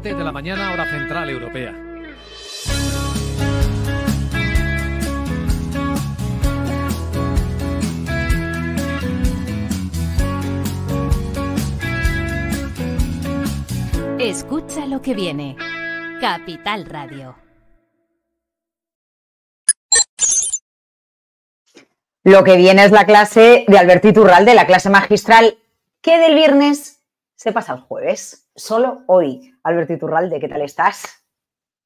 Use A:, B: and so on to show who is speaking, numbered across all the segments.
A: 7 de la mañana, hora central europea.
B: Escucha lo que viene. Capital Radio. Lo que viene es la clase de Alberti de la clase magistral, ¿Qué del viernes se pasa el jueves,
A: solo hoy. Alberto Iturralde, ¿qué tal estás?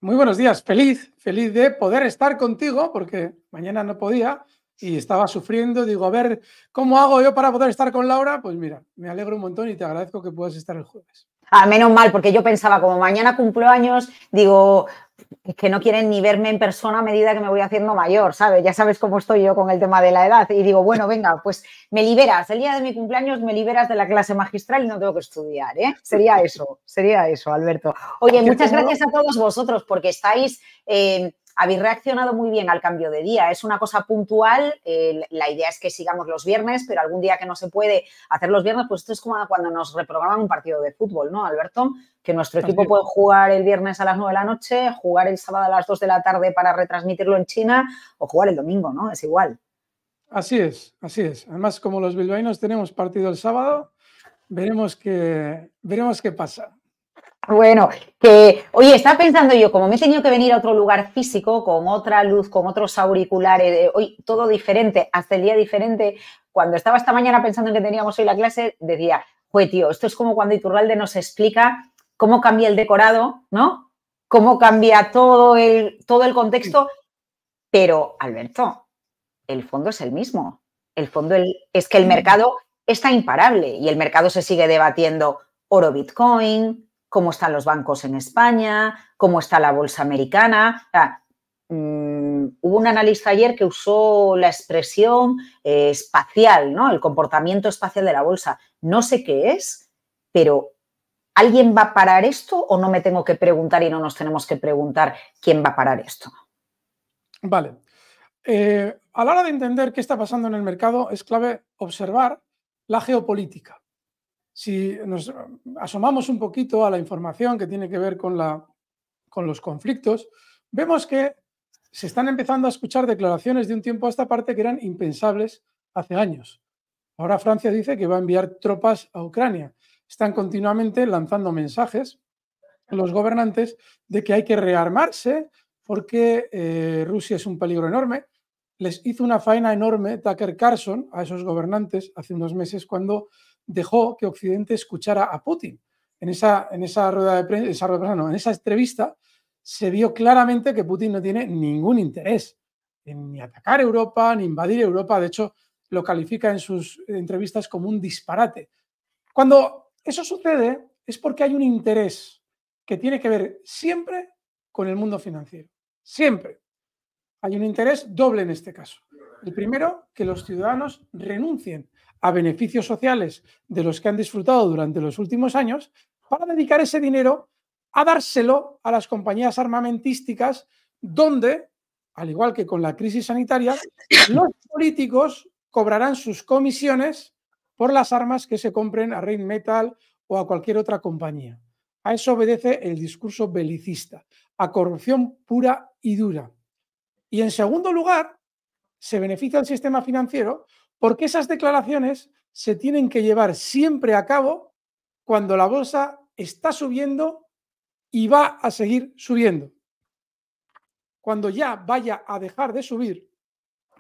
A: Muy buenos días, feliz, feliz de poder estar contigo, porque mañana no podía y estaba sufriendo. Digo, a ver, ¿cómo hago yo para poder estar con Laura? Pues mira, me alegro un montón y te agradezco que puedas estar el jueves. Ah, menos
B: mal, porque yo pensaba, como mañana cumplo años, digo, es que no quieren ni verme en persona a medida que me voy haciendo mayor, ¿sabes? Ya sabes cómo estoy yo con el tema de la edad. Y digo, bueno, venga, pues me liberas. El día de mi cumpleaños me liberas de la clase magistral y no tengo que estudiar, ¿eh? Sería eso, sería eso, Alberto. Pues Oye, muchas gracias a todos vosotros porque estáis... Eh, habéis reaccionado muy bien al cambio de día. Es una cosa puntual. la idea es que sigamos los viernes, pero algún día que no se puede hacer los viernes, pues esto es como cuando nos reprograman un partido de fútbol, ¿no, Alberto? que nuestro equipo puede jugar el viernes a las 9 de la noche, jugar el sábado a las 2 de la tarde para
A: retransmitirlo en China o jugar el domingo, ¿no? Es igual. Así es, así es. Además, como los bilbaínos tenemos partido el sábado, veremos qué, veremos qué pasa. Bueno, que, oye, estaba pensando yo, como me he tenido que venir a otro lugar físico, con
B: otra luz, con otros auriculares, eh, hoy todo diferente, hasta el día diferente, cuando estaba esta mañana pensando que teníamos hoy la clase, decía, jue tío, esto es como cuando Iturralde nos explica cómo cambia el decorado, ¿no? Cómo cambia todo el, todo el contexto. Pero, Alberto, el fondo es el mismo. El fondo es que el mercado está imparable y el mercado se sigue debatiendo oro Bitcoin, cómo están los bancos en España, cómo está la bolsa americana. Mm, hubo un analista ayer que usó la expresión eh, espacial, ¿no? El comportamiento espacial de la bolsa. No sé qué es, pero ¿Alguien va a parar esto o no me tengo que preguntar y no nos tenemos que preguntar quién va a parar esto?
A: Vale. Eh, a la hora de entender qué está pasando en el mercado es clave observar la geopolítica. Si nos eh, asomamos un poquito a la información que tiene que ver con, la, con los conflictos, vemos que se están empezando a escuchar declaraciones de un tiempo a esta parte que eran impensables hace años. Ahora Francia dice que va a enviar tropas a Ucrania están continuamente lanzando mensajes los gobernantes de que hay que rearmarse porque eh, Rusia es un peligro enorme. Les hizo una faena enorme Tucker Carlson a esos gobernantes hace unos meses cuando dejó que Occidente escuchara a Putin. En esa, en esa rueda de prensa, esa no, en esa entrevista se vio claramente que Putin no tiene ningún interés en ni atacar Europa, ni invadir Europa. De hecho, lo califica en sus entrevistas como un disparate. Cuando eso sucede es porque hay un interés que tiene que ver siempre con el mundo financiero. Siempre. Hay un interés doble en este caso. El primero, que los ciudadanos renuncien a beneficios sociales de los que han disfrutado durante los últimos años para dedicar ese dinero a dárselo a las compañías armamentísticas donde, al igual que con la crisis sanitaria, los políticos cobrarán sus comisiones por las armas que se compren a Rain Metal o a cualquier otra compañía. A eso obedece el discurso belicista, a corrupción pura y dura. Y en segundo lugar, se beneficia el sistema financiero porque esas declaraciones se tienen que llevar siempre a cabo cuando la bolsa está subiendo y va a seguir subiendo. Cuando ya vaya a dejar de subir,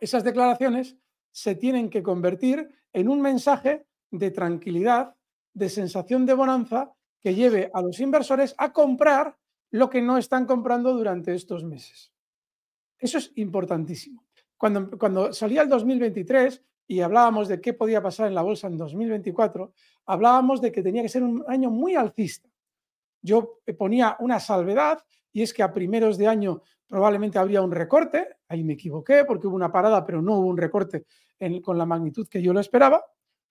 A: esas declaraciones se tienen que convertir en un mensaje de tranquilidad, de sensación de bonanza que lleve a los inversores a comprar lo que no están comprando durante estos meses. Eso es importantísimo. Cuando, cuando salía el 2023 y hablábamos de qué podía pasar en la bolsa en 2024, hablábamos de que tenía que ser un año muy alcista. Yo eh, ponía una salvedad y es que a primeros de año probablemente habría un recorte, ahí me equivoqué porque hubo una parada, pero no hubo un recorte con la magnitud que yo lo esperaba.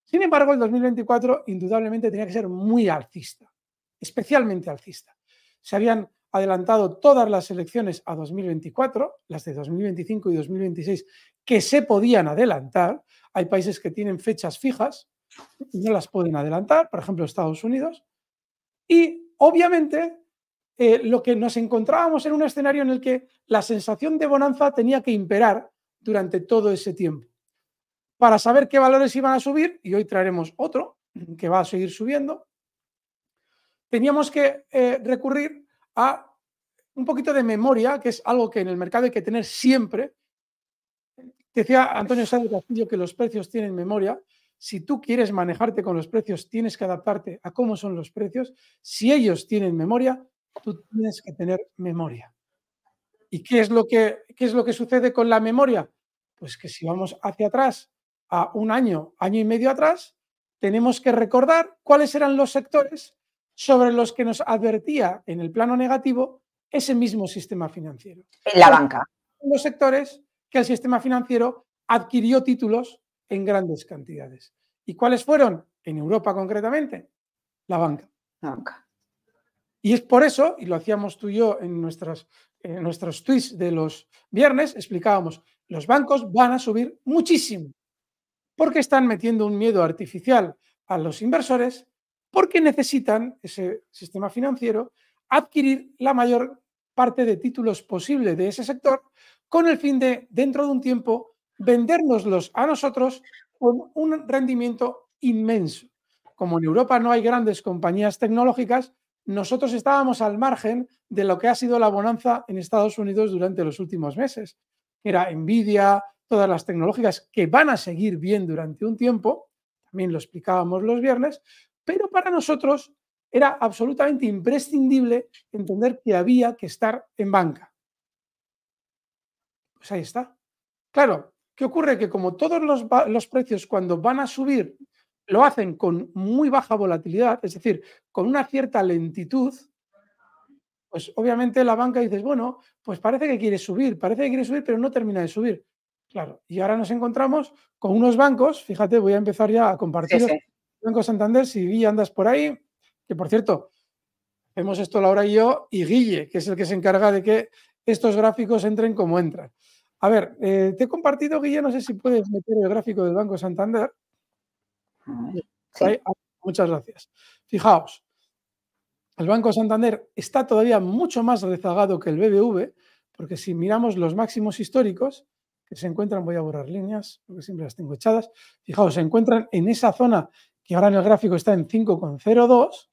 A: Sin embargo, el 2024 indudablemente tenía que ser muy alcista, especialmente alcista. Se habían adelantado todas las elecciones a 2024, las de 2025 y 2026, que se podían adelantar. Hay países que tienen fechas fijas y no las pueden adelantar, por ejemplo Estados Unidos. Y obviamente eh, lo que nos encontrábamos en un escenario en el que la sensación de bonanza tenía que imperar durante todo ese tiempo. Para saber qué valores iban a subir, y hoy traeremos otro que va a seguir subiendo, teníamos que eh, recurrir a un poquito de memoria, que es algo que en el mercado hay que tener siempre. Decía Antonio Sánchez Castillo que los precios tienen memoria. Si tú quieres manejarte con los precios, tienes que adaptarte a cómo son los precios. Si ellos tienen memoria, tú tienes que tener memoria. ¿Y qué es lo que, es lo que sucede con la memoria? Pues que si vamos hacia atrás, a un año, año y medio atrás, tenemos que recordar cuáles eran los sectores sobre los que nos advertía en el plano negativo ese mismo sistema financiero. En la banca. Los sectores que el sistema financiero adquirió títulos en grandes cantidades. ¿Y cuáles fueron? En Europa concretamente, la banca. La banca. Y es por eso, y lo hacíamos tú y yo en, nuestras, en nuestros tweets de los viernes, explicábamos, los bancos van a subir muchísimo, porque están metiendo un miedo artificial a los inversores, porque necesitan ese sistema financiero adquirir la mayor parte de títulos posible de ese sector, con el fin de, dentro de un tiempo, vendérnoslos a nosotros con un rendimiento inmenso. Como en Europa no hay grandes compañías tecnológicas, nosotros estábamos al margen de lo que ha sido la bonanza en Estados Unidos durante los últimos meses. Era Nvidia, todas las tecnológicas que van a seguir bien durante un tiempo, también lo explicábamos los viernes, pero para nosotros era absolutamente imprescindible entender que había que estar en banca. Pues ahí está. Claro, ¿qué ocurre? Que como todos los, los precios cuando van a subir lo hacen con muy baja volatilidad, es decir, con una cierta lentitud, pues obviamente la banca dices, bueno, pues parece que quiere subir, parece que quiere subir, pero no termina de subir. Claro, y ahora nos encontramos con unos bancos, fíjate, voy a empezar ya a compartir. Banco Santander, si Guille andas por ahí, que por cierto, hemos esto Laura y yo, y Guille, que es el que se encarga de que estos gráficos entren como entran. A ver, eh, te he compartido, Guille, no sé si puedes meter el gráfico del Banco Santander muchas gracias. Fijaos, el Banco Santander está todavía mucho más rezagado que el BBV, porque si miramos los máximos históricos que se encuentran, voy a borrar líneas, porque siempre las tengo echadas, fijaos, se encuentran en esa zona que ahora en el gráfico está en 5,02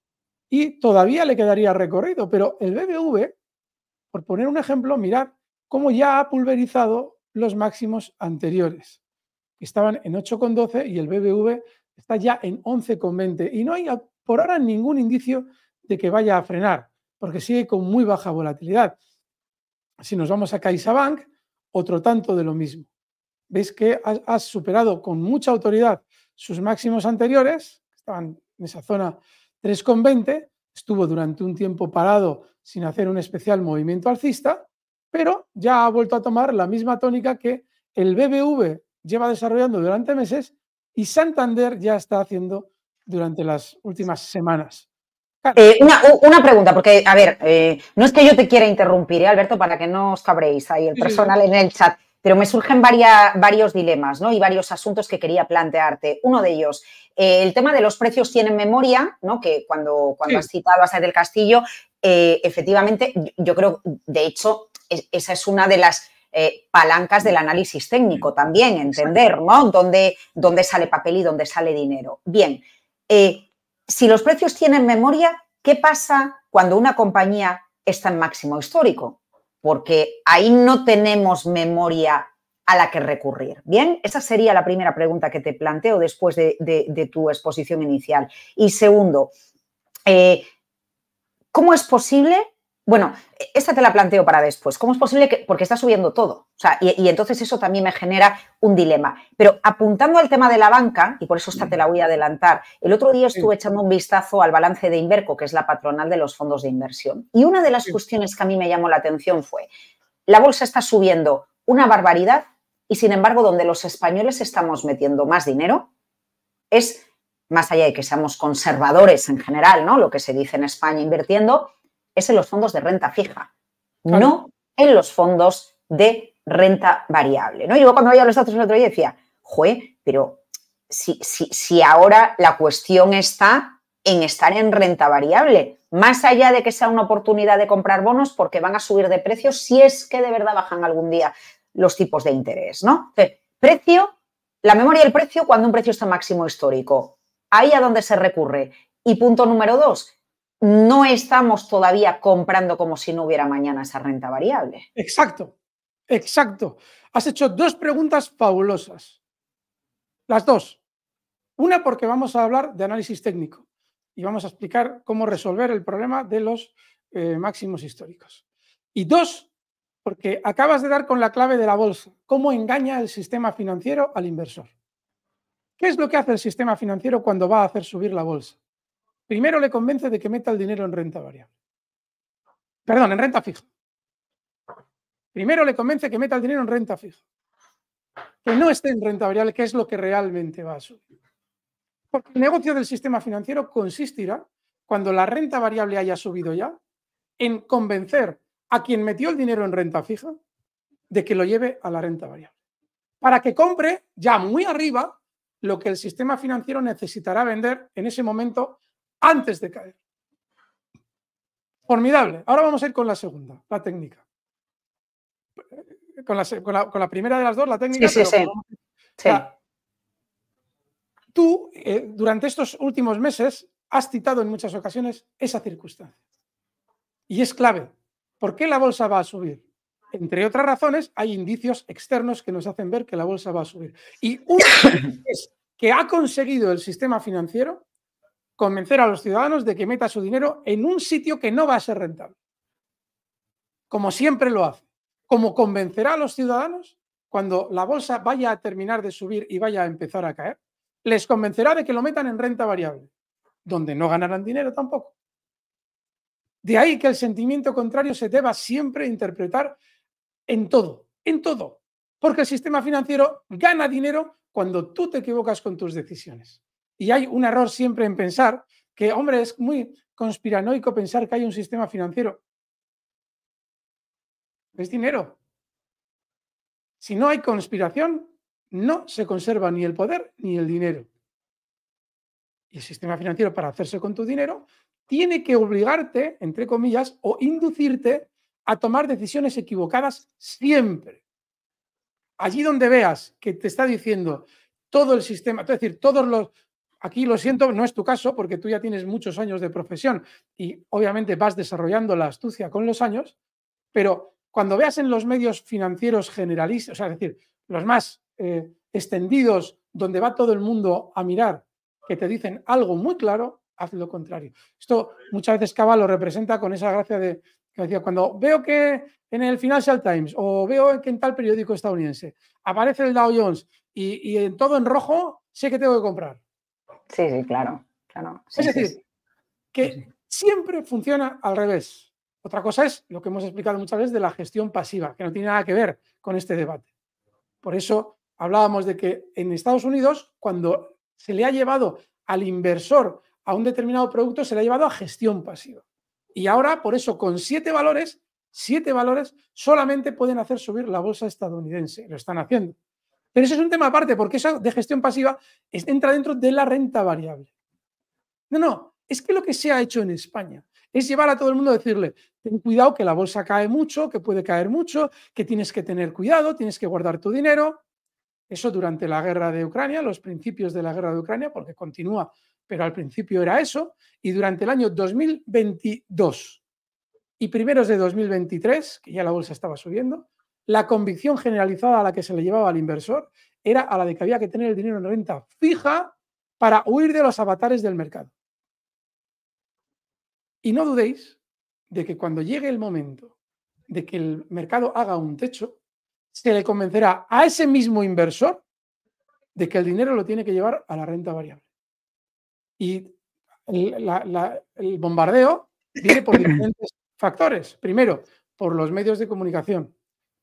A: y todavía le quedaría recorrido, pero el BBV, por poner un ejemplo, mirad cómo ya ha pulverizado los máximos anteriores, que estaban en 8,12 y el BBV está ya en 11,20 y no hay por ahora ningún indicio de que vaya a frenar, porque sigue con muy baja volatilidad. Si nos vamos a CaixaBank, otro tanto de lo mismo. Veis que ha, superado con mucha autoridad sus máximos anteriores, estaban en esa zona 3,20, estuvo durante un tiempo parado sin hacer un especial movimiento alcista, pero ya ha vuelto a tomar la misma tónica que el BBV lleva desarrollando durante meses y Santander ya está haciendo durante las últimas semanas. Eh, una,
B: pregunta, porque, a ver, eh, no es que yo te quiera interrumpir, eh, Alberto, para que no os cabréis ahí el personal en el chat, pero me surgen varios dilemas ¿no? y varios asuntos que quería plantearte. Uno de ellos, el tema de los precios tienen memoria, ¿no? que cuando, cuando has citado a Sáenz del Castillo, efectivamente, yo creo, de hecho, esa es una de las eh, palancas del análisis técnico también, entender, ¿no? ¿Dónde, sale papel y dónde sale dinero? Bien, eh, si los precios tienen memoria, ¿qué pasa cuando una compañía está en máximo histórico? Porque ahí no tenemos memoria a la que recurrir. Bien, esa sería la primera pregunta que te planteo después de, tu exposición inicial. Y segundo, eh, ¿cómo es posible bueno, e-, esta te la planteo para después. ¿Cómo es posible que.? Porque está subiendo todo. O sea, y, entonces eso también me genera un dilema. Pero apuntando al tema de la banca, y por eso esta te la voy a adelantar, el otro día estuve echando un vistazo al balance de Inverco, que es la patronal de los fondos de inversión. Y una de las cuestiones que a mí me llamó la atención fue: la bolsa está subiendo una barbaridad, y sin embargo, donde los españoles estamos metiendo más dinero es, más allá de que seamos conservadores en general, ¿no? Lo que se dice en España invirtiendo es en los fondos de renta fija, no en los fondos de renta variable. ¿no? Yo cuando veía los datos el otro día decía, jue, pero si, si, si ahora la cuestión está en estar en renta variable, más allá de que sea una oportunidad de comprar bonos porque van a subir de precio si es que de verdad bajan algún día los tipos de interés, ¿no? precio, la memoria del precio cuando un precio está máximo histórico. Ahí a donde se recurre. Y punto número dos, no estamos todavía comprando como si no hubiera mañana esa renta variable. Exacto, exacto.
A: Has hecho dos preguntas fabulosas. Las dos. Una porque vamos a hablar de análisis técnico y vamos a explicar cómo resolver el problema de los eh, máximos históricos. Y dos, porque acabas de dar con la clave de la bolsa, cómo engaña el sistema financiero al inversor. ¿Qué es lo que hace el sistema financiero cuando va a hacer subir la bolsa? Primero le convence de que meta el dinero en renta variable. Perdón, en renta fija. Primero le convence que meta el dinero en renta fija. Que no esté en renta variable, que es lo que realmente va a subir. Porque el negocio del sistema financiero consistirá, cuando la renta variable haya subido ya, en convencer a quien metió el dinero en renta fija de que lo lleve a la renta variable. Para que compre ya muy arriba lo que el sistema financiero necesitará vender en ese momento antes de caer. Formidable. Ahora vamos a ir con la segunda, la técnica. Con la, primera de las dos, la técnica. Sí, sí, sí. tú, eh, durante estos últimos meses, has citado en muchas ocasiones esa circunstancia. Y es clave. ¿Por qué la bolsa va a subir? Entre otras razones, hay indicios externos que nos hacen ver que la bolsa va a subir. Y uno es que ha conseguido el sistema financiero convencer a los ciudadanos de que meta su dinero en un sitio que no va a ser rentable. Como siempre lo hace. Como convencerá a los ciudadanos cuando la bolsa vaya a terminar de subir y vaya a empezar a caer, les convencerá de que lo metan en renta variable, donde no ganarán dinero tampoco. De ahí que el sentimiento contrario se deba siempre interpretar en todo, en todo, porque el sistema financiero gana dinero cuando tú te equivocas con tus decisiones. Y hay un error siempre en pensar que, hombre, es muy conspiranoico pensar que hay un sistema financiero. Es dinero. Si no hay conspiración, no se conserva ni el poder ni el dinero. Y el sistema financiero, para hacerse con tu dinero, tiene que obligarte, entre comillas, o inducirte a tomar decisiones equivocadas siempre. Allí donde veas que te está diciendo todo el sistema, es decir, todos los, Aquí lo siento, no es tu caso porque tú ya tienes muchos años de profesión y obviamente vas desarrollando la astucia con los años, pero cuando veas en los medios financieros generalistas, o sea, es decir, los más eh, extendidos, donde va todo el mundo a mirar, que te dicen algo muy claro, haz lo contrario. Esto muchas veces Cava lo representa con esa gracia de, que decía, cuando veo que en el Financial Times o veo que en tal periódico estadounidense aparece el Dow Jones y, y en todo en rojo, sé que tengo que comprar. Sí, sí, claro. es decir, que siempre funciona al revés. Otra cosa es lo que hemos explicado muchas veces de la gestión pasiva, que no tiene nada que ver con este debate. Por eso hablábamos de que en Estados Unidos, cuando se le ha llevado al inversor a un determinado producto, se le ha llevado a gestión pasiva. Y ahora, por eso, con siete valores, siete valores solamente pueden hacer subir la bolsa estadounidense. Lo están haciendo. Pero eso es un tema aparte, porque eso de gestión pasiva entra dentro de la renta variable. No, no, es que lo que se ha hecho en España es llevar a todo el mundo a decirle, ten cuidado que la bolsa cae mucho, que puede caer mucho, que tienes que tener cuidado, tienes que guardar tu dinero. Eso durante la guerra de Ucrania, los principios de la guerra de Ucrania, porque continúa, pero al principio era eso, y durante el año 2022 y primeros de 2023, que ya la bolsa estaba subiendo, la convicción generalizada a la que se le llevaba al inversor era a la de que había que tener el dinero en renta fija para huir de los avatares del mercado. Y no dudéis de que cuando llegue el momento de que el mercado haga un techo, se le convencerá a ese mismo inversor de que el dinero lo tiene que llevar a la renta variable. Y el, bombardeo viene por diferentes factores. Primero, por los medios de comunicación.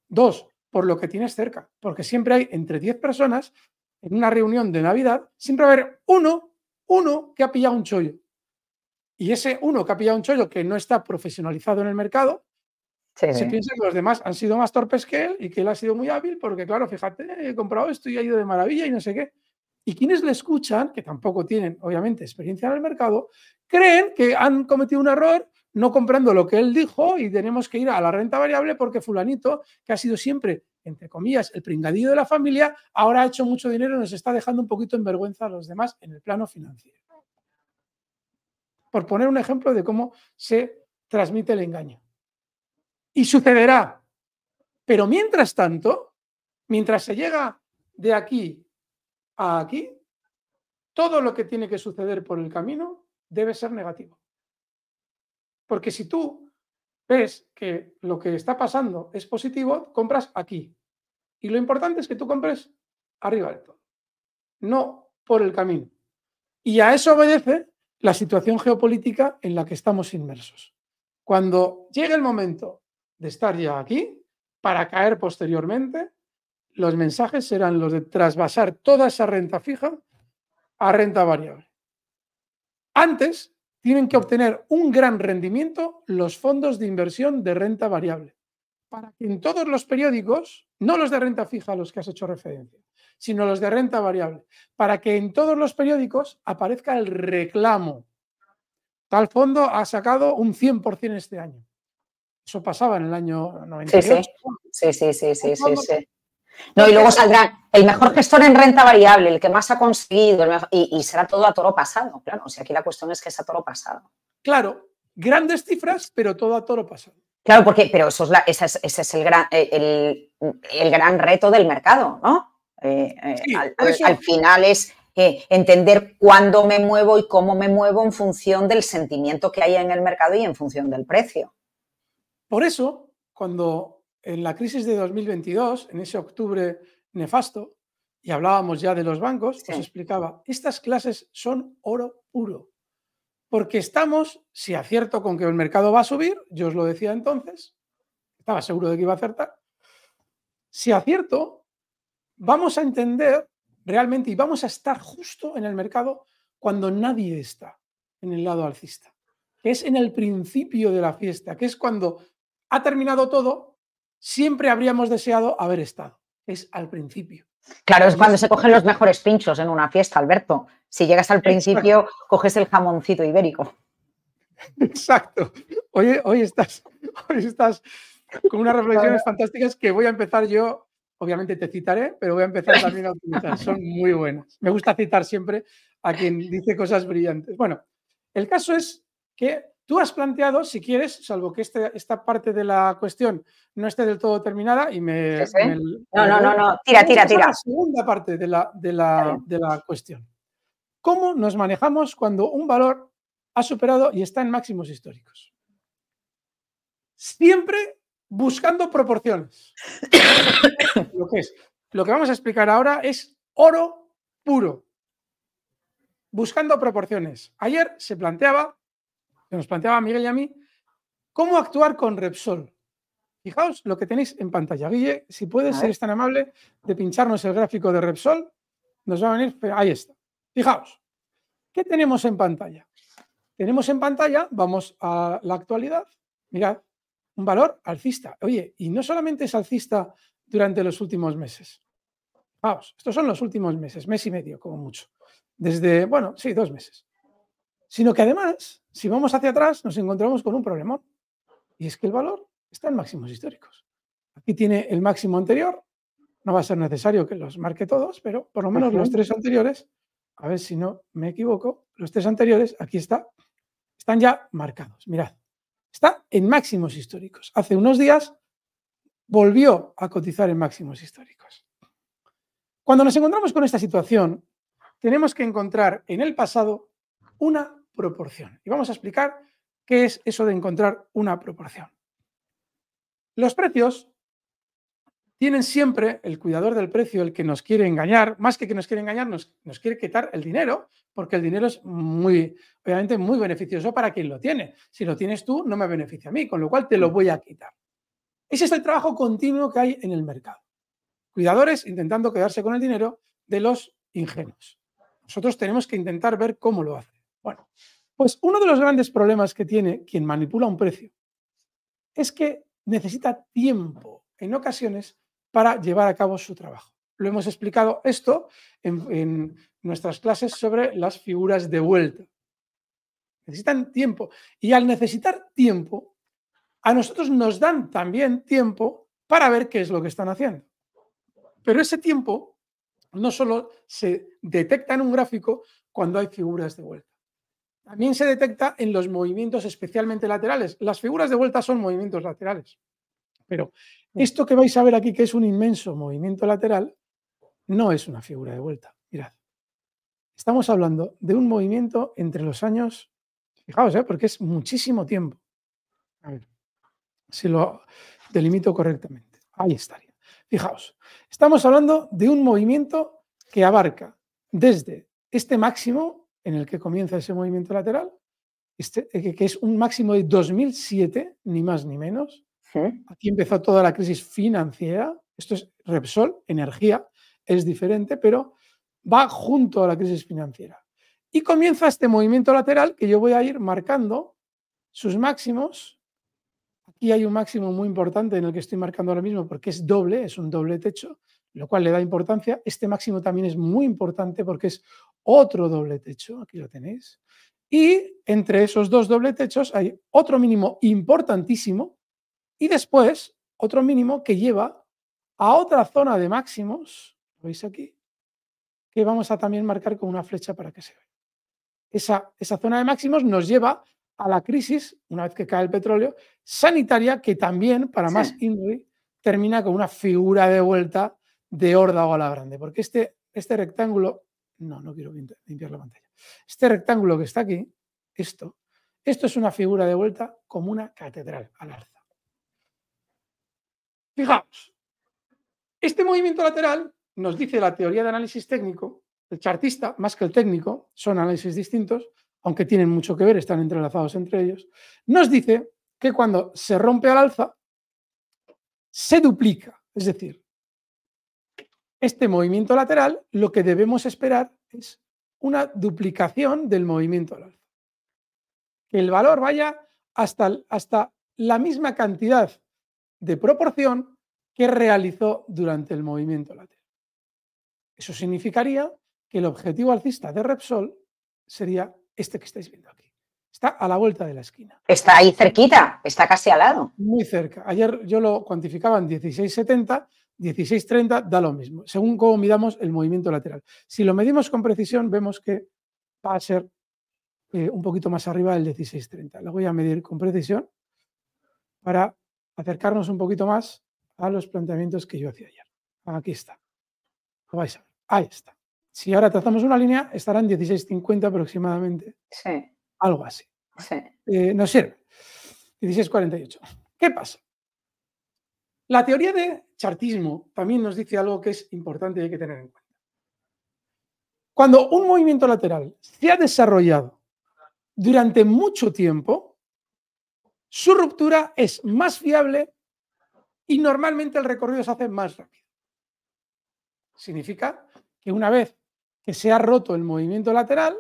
A: Dos, por lo que tienes cerca, porque siempre hay entre 10 personas en una reunión de Navidad, siempre a haber uno, uno que ha pillado un chollo. Y ese uno que ha pillado un chollo que no está profesionalizado en el mercado, se piensa que los demás han sido más torpes que él y que él ha sido muy hábil porque, claro, fíjate, he comprado esto y ha ido de maravilla y no sé qué. Y quienes le escuchan, que tampoco tienen, obviamente, experiencia en el mercado, creen que han cometido un error no comprando lo que él dijo y tenemos que ir a la renta variable porque fulanito, que ha sido siempre, entre comillas, el pringadillo de la familia, ahora ha hecho mucho dinero y nos está dejando un poquito en vergüenza a los demás en el plano financiero. Por poner un ejemplo de cómo se transmite el engaño. Y sucederá. Pero mientras tanto, mientras se llega de aquí a aquí, todo lo que tiene que suceder por el camino debe ser negativo. Porque si tú ves que lo que está pasando es positivo, compras aquí. Y lo importante es que tú compres arriba del todo, no por el camino. Y a eso obedece la situación geopolítica en la que estamos inmersos. Cuando llegue el momento de estar ya aquí, para caer posteriormente, los mensajes serán los de trasvasar toda esa renta fija a renta variable. Antes tienen que obtener un gran rendimiento los fondos de inversión de renta variable. Para que en todos los periódicos, no los de renta fija a los que has hecho referencia, sino los de renta variable, para que en todos los periódicos aparezca el reclamo. Tal fondo ha sacado un 100% este año. Eso pasaba en el año 98.
B: Sí, sí, sí, sí, sí, sí. No, y luego saldrá el mejor gestor en renta variable, el que más ha conseguido, y, será todo a toro pasado, claro. O aquí la cuestión es que es a toro pasado.
A: Claro, grandes cifras, pero todo a toro pasado.
B: Claro, porque, pero eso es ese es, el, gran, eh, el, gran reto del mercado, ¿no? Eh, eh, al, final es entender cuándo me muevo y cómo me muevo en función del sentimiento que hay en el mercado y en función del
A: precio. Por eso, cuando en la crisis de 2022, en ese octubre nefasto, y hablábamos ya de los bancos, os explicaba, estas clases son oro puro, porque estamos, si acierto con que el mercado va a subir, yo os lo decía entonces, estaba seguro de que iba a acertar, si acierto, vamos a entender realmente y vamos a estar justo en el mercado cuando nadie está en el lado alcista, que es en el principio de la fiesta, que es cuando ha terminado todo siempre habríamos deseado haber estado. Es al principio.
B: Claro, es cuando se cogen los mejores pinchos en una fiesta, Alberto. Si llegas al principio, coges el jamoncito ibérico. Exacto.
A: Hoy, hoy, estás, hoy estás con unas reflexiones fantásticas que voy a empezar yo. Obviamente te citaré, pero voy a empezar también a utilizar. Son muy buenas. Me gusta citar siempre a quien dice cosas brillantes. Bueno, el caso es que Tú has planteado, si quieres, salvo que este, esta parte de la cuestión no esté del todo terminada y me... no, no, no, no, tira, tira, tira. La segunda parte de la, de la cuestión. ¿Cómo nos manejamos cuando un valor ha superado y está en máximos históricos? Siempre buscando proporciones. lo, que es. lo que vamos a explicar ahora es oro puro. Buscando proporciones. Ayer se planteaba que nos planteaba Miguel y a mí, ¿cómo actuar con Repsol? Fijaos lo que tenéis en pantalla. Guille, si puedes, ser tan amable de pincharnos el gráfico de Repsol, nos va a venir, ahí está. Fijaos, ¿qué tenemos en pantalla? Tenemos en pantalla, vamos a la actualidad, mirad, un valor alcista. Oye, y no solamente es alcista durante los últimos meses. Fijaos, estos son los últimos meses, mes y medio como mucho. Desde, bueno, sí, dos meses sino que además, si vamos hacia atrás, nos encontramos con un problemón. Y es que el valor está en máximos históricos. Aquí tiene el máximo anterior, no va a ser necesario que los marque todos, pero por lo menos los tres anteriores, a ver si no me equivoco, los tres anteriores, aquí está, están ya marcados. Mirad, está en máximos históricos. Hace unos días volvió a cotizar en máximos históricos. Cuando nos encontramos con esta situación, tenemos que encontrar en el pasado una proporción. Y vamos a explicar qué es eso de encontrar una proporción. Los precios tienen siempre el cuidador del precio, el que nos quiere engañar, más que que nos quiere engañar, nos, quiere quitar el dinero, porque el dinero es muy, obviamente, muy beneficioso para quien lo tiene. Si lo tienes tú, no me beneficia a mí, con lo cual te lo mm. voy a quitar. Ese es el trabajo continuo que hay en el mercado. Cuidadores intentando quedarse con el dinero de los ingenuos. Nosotros tenemos que intentar ver cómo lo hacen. Bueno, pues uno de los grandes problemas que tiene quien manipula un precio es que necesita tiempo en ocasiones para llevar a cabo su trabajo. Lo hemos explicado esto en, nuestras clases sobre las figuras de vuelta. Necesitan tiempo. Y al necesitar tiempo, a nosotros nos dan también tiempo para ver qué es lo que están haciendo. Pero ese tiempo no solo se detecta en un gráfico cuando hay figuras de vuelta. También se detecta en los movimientos especialmente laterales. Las figuras de vuelta son movimientos laterales. Pero mm. esto que vais a ver aquí, que es un inmenso movimiento lateral, no es una figura de vuelta. Mirad. Estamos hablando de un movimiento entre los años, fijaos, ¿eh? porque es muchísimo tiempo. A ver, si lo delimito correctamente. Ahí estaría. Fijaos, estamos hablando de un movimiento que abarca desde este máximo en el que comienza ese movimiento lateral, este, eh, que es un máximo de 2007, ni más ni menos. Aquí empezó toda la crisis financiera. Esto es Repsol, energía, es diferente, pero va junto a la crisis financiera. Y comienza este movimiento lateral que yo voy a ir marcando sus máximos. Aquí hay un máximo muy importante en el que estoy marcando ahora mismo porque es doble, es un doble techo lo cual le da importancia. Este máximo también es muy importante porque es otro doble techo, aquí lo tenéis. Y entre esos dos doble techos hay otro mínimo importantísimo y después otro mínimo que lleva a otra zona de máximos, lo veis aquí, que vamos a también marcar con una flecha para que se vea. Esa, esa zona de máximos nos lleva a la crisis, una vez que cae el petróleo, sanitaria, que también, para más INRI, termina con una figura de vuelta de horda o a la grande, porque este, este rectángulo, no, no quiero limpiar la pantalla, este rectángulo que está aquí, esto, esto es una figura de vuelta como una catedral al alza. Fijaos, este movimiento lateral nos dice la teoría de análisis técnico, el chartista más que el técnico, son análisis distintos, aunque tienen mucho que ver, están entrelazados entre ellos, nos dice que cuando se rompe al alza, se duplica, es decir, este movimiento lateral, lo que debemos esperar es una duplicación del movimiento al alza. Que el valor vaya hasta, hasta la misma cantidad de proporción que realizó durante el movimiento lateral. Eso significaría que el objetivo alcista de Repsol sería este que estáis viendo aquí. Está a la vuelta de la esquina. Está ahí cerquita, está casi al lado. Muy cerca. Ayer yo lo cuantificaba en 1670 16.30 da lo mismo, según cómo midamos el movimiento lateral. Si lo medimos con precisión, vemos que va a ser eh, un poquito más arriba del 16.30. Lo voy a medir con precisión para acercarnos un poquito más a los planteamientos que yo hacía ayer. Aquí está. vais a Ahí está. Si ahora trazamos una línea, estarán 16.50 aproximadamente. Sí. Algo así. Sí. Eh, nos sirve. 16.48. ¿Qué pasa? La teoría de chartismo también nos dice algo que es importante y hay que tener en cuenta. Cuando un movimiento lateral se ha desarrollado durante mucho tiempo, su ruptura es más fiable y normalmente el recorrido se hace más rápido. Significa que una vez que se ha roto el movimiento lateral,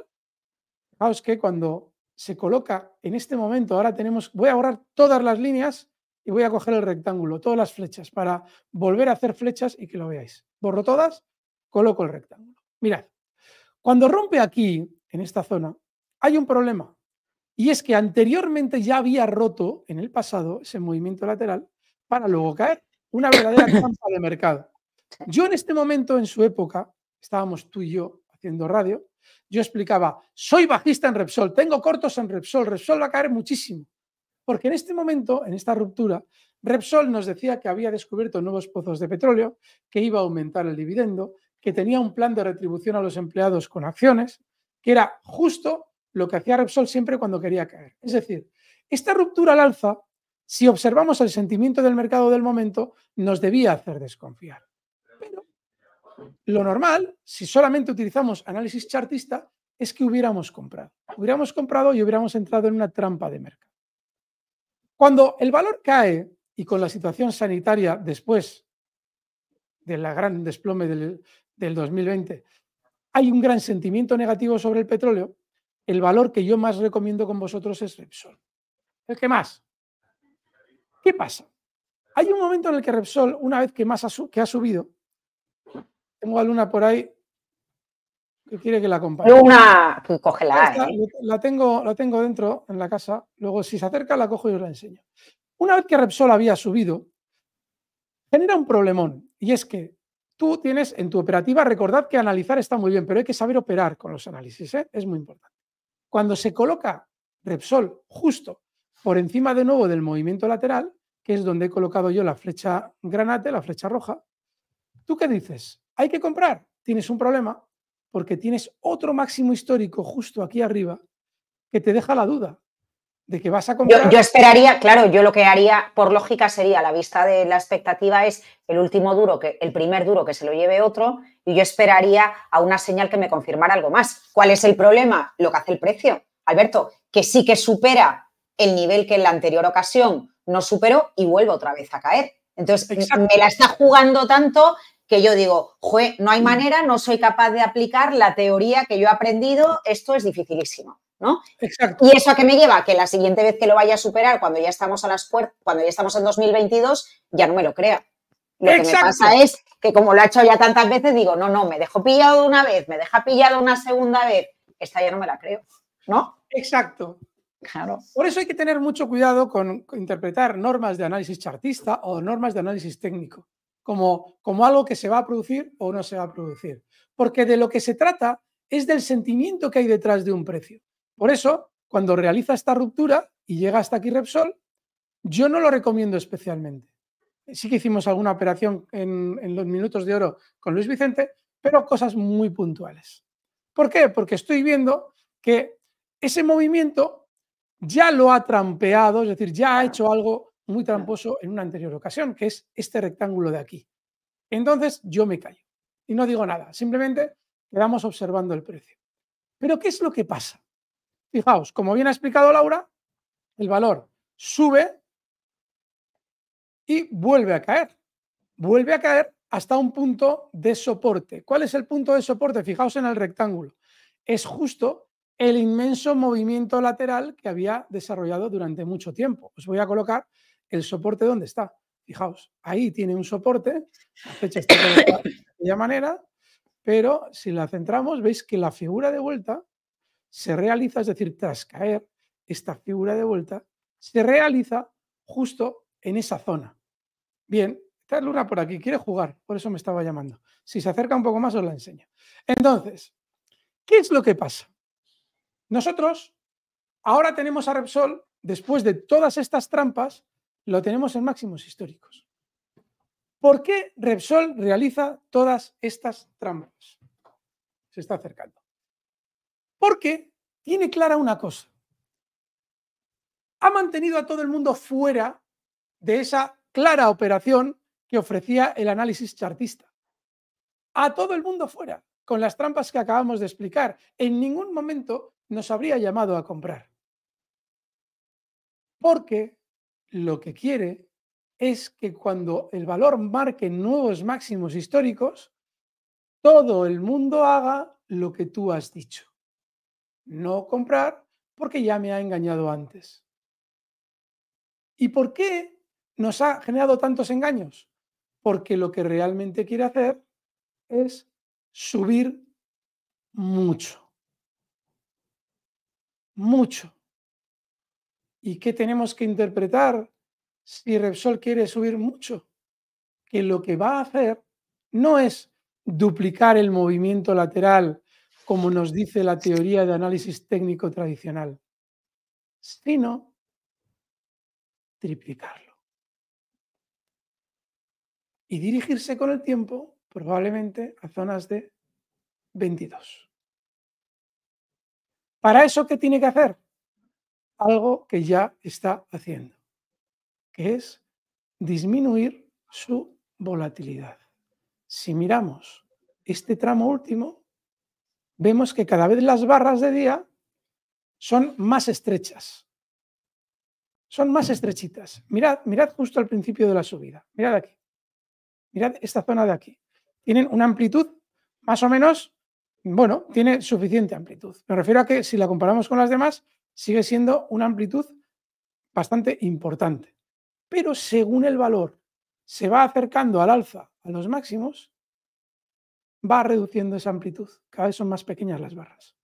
A: fijaos que cuando se coloca en este momento, ahora tenemos, voy a borrar todas las líneas y voy a coger el rectángulo, todas las flechas, para volver a hacer flechas y que lo veáis. Borro todas, coloco el rectángulo. Mirad, cuando rompe aquí, en esta zona, hay un problema. Y es que anteriormente ya había roto en el pasado ese movimiento lateral para luego caer. Una verdadera trampa de mercado. Yo en este momento, en su época, estábamos tú y yo haciendo radio, yo explicaba, soy bajista en Repsol, tengo cortos en Repsol, Repsol va a caer muchísimo. Porque en este momento, en esta ruptura, Repsol nos decía que había descubierto nuevos pozos de petróleo, que iba a aumentar el dividendo, que tenía un plan de retribución a los empleados con acciones, que era justo lo que hacía Repsol siempre cuando quería caer. Es decir, esta ruptura al alza, si observamos el sentimiento del mercado del momento, nos debía hacer desconfiar. Pero lo normal, si solamente utilizamos análisis chartista, es que hubiéramos comprado. Hubiéramos comprado y hubiéramos entrado en una trampa de mercado. Cuando el valor cae y con la situación sanitaria después del gran desplome del, 2020, hay un gran sentimiento negativo sobre el petróleo, el valor que yo más recomiendo con vosotros es Repsol. ¿El que más? ¿Qué pasa? Hay un momento en el que Repsol, una vez que más ha, subido, tengo Luna por ahí, que quiere que la acompañe? Pues, ¿eh? La, tengo, la tengo dentro en la casa. Luego, si se acerca, la cojo y os la enseño. Una vez que Repsol había subido, genera un problemón. Y es que tú tienes en tu operativa, recordad que analizar está muy bien, pero hay que saber operar con los análisis. ¿eh? Es muy importante. Cuando se coloca Repsol justo por encima de nuevo del movimiento lateral, que es donde he colocado yo la flecha granate, la flecha roja, ¿tú qué dices? ¿Hay que comprar? ¿Tienes un problema? porque tienes otro máximo histórico justo aquí arriba que te deja la duda de que vas a comprar. Yo, esperaría, claro, yo
B: lo que haría por lógica sería la vista de la expectativa es el último duro, que el primer duro que se lo lleve otro, y yo esperaría a una señal que me confirmara algo más. ¿Cuál es el problema? Lo que hace el precio, Alberto, que sí que supera el nivel que en la anterior ocasión no superó y vuelve otra vez a caer. Entonces, me la está jugando tanto que yo digo, Jue, no hay mm. manera, no soy capaz de aplicar la teoría que yo he aprendido, esto es dificilísimo. ¿No? Y eso a qué me lleva que la siguiente vez que lo vaya a superar, cuando ya estamos a las cuando ya estamos en 2022, ya no me lo crea. Lo que me pasa es que como lo ha hecho ya tantas veces, digo, no, no, me dejo pillado una vez, me deja pillado una segunda vez, esta ya no me la creo,
A: ¿no? Exacto. Claro. Por eso hay que tener mucho cuidado con interpretar normas de análisis chartista o normas de análisis técnico como, algo que se va a producir o no se va a producir. Porque de lo que se trata es del sentimiento que hay detrás de un precio. Por eso, cuando realiza esta ruptura y llega hasta aquí Repsol, yo no lo recomiendo especialmente. Sí que hicimos alguna operación en, en los minutos de oro con Luis Vicente, pero cosas muy puntuales. ¿Por qué? Porque estoy viendo que ese movimiento ya lo ha trampeado, es decir, ya ha hecho algo muy tramposo en una anterior ocasión, que es este rectángulo de aquí. Entonces yo me callo y no digo nada, simplemente quedamos observando el precio. Pero ¿qué es lo que pasa? Fijaos, como bien ha explicado Laura, el valor sube y vuelve a caer. Vuelve a caer hasta un punto de soporte. ¿Cuál es el punto de soporte? Fijaos en el rectángulo. Es justo el inmenso movimiento lateral que había desarrollado durante mucho tiempo. Os voy a colocar el soporte dónde está. Fijaos, ahí tiene un soporte, la fecha está de aquella manera, pero si la centramos, veis que la figura de vuelta se realiza, es decir, tras caer, esta figura de vuelta se realiza justo en esa zona. Bien, está Luna por aquí, quiere jugar, por eso me estaba llamando. Si se acerca un poco más os la enseño. Entonces, ¿qué es lo que pasa? Nosotros ahora tenemos a Repsol, después de todas estas trampas, lo tenemos en máximos históricos. ¿Por qué Repsol realiza todas estas trampas? Se está acercando. Porque tiene clara una cosa. Ha mantenido a todo el mundo fuera de esa clara operación que ofrecía el análisis chartista. A todo el mundo fuera, con las trampas que acabamos de explicar. En ningún momento nos habría llamado a comprar. Porque lo que quiere es que cuando el valor marque nuevos máximos históricos, todo el mundo haga lo que tú has dicho. No comprar porque ya me ha engañado antes. ¿Y por qué nos ha generado tantos engaños? Porque lo que realmente quiere hacer es subir mucho. Mucho. ¿Y qué tenemos que interpretar si Repsol quiere subir mucho? Que lo que va a hacer no es duplicar el movimiento lateral como nos dice la teoría de análisis técnico tradicional, sino triplicarlo. Y dirigirse con el tiempo probablemente a zonas de 22. ¿Para eso qué tiene que hacer? algo que ya está haciendo, que es disminuir su volatilidad. Si miramos este tramo último, vemos que cada vez las barras de día son más estrechas. Son más estrechitas. Mirad, mirad justo al principio de la subida. Mirad aquí. Mirad esta zona de aquí. Tienen una amplitud más o menos, bueno, tiene suficiente amplitud. Me refiero a que si la comparamos con las demás, sigue siendo una amplitud bastante importante. Pero según el valor se va acercando al alza, a los máximos, va reduciendo esa amplitud. Cada vez son más pequeñas las barras.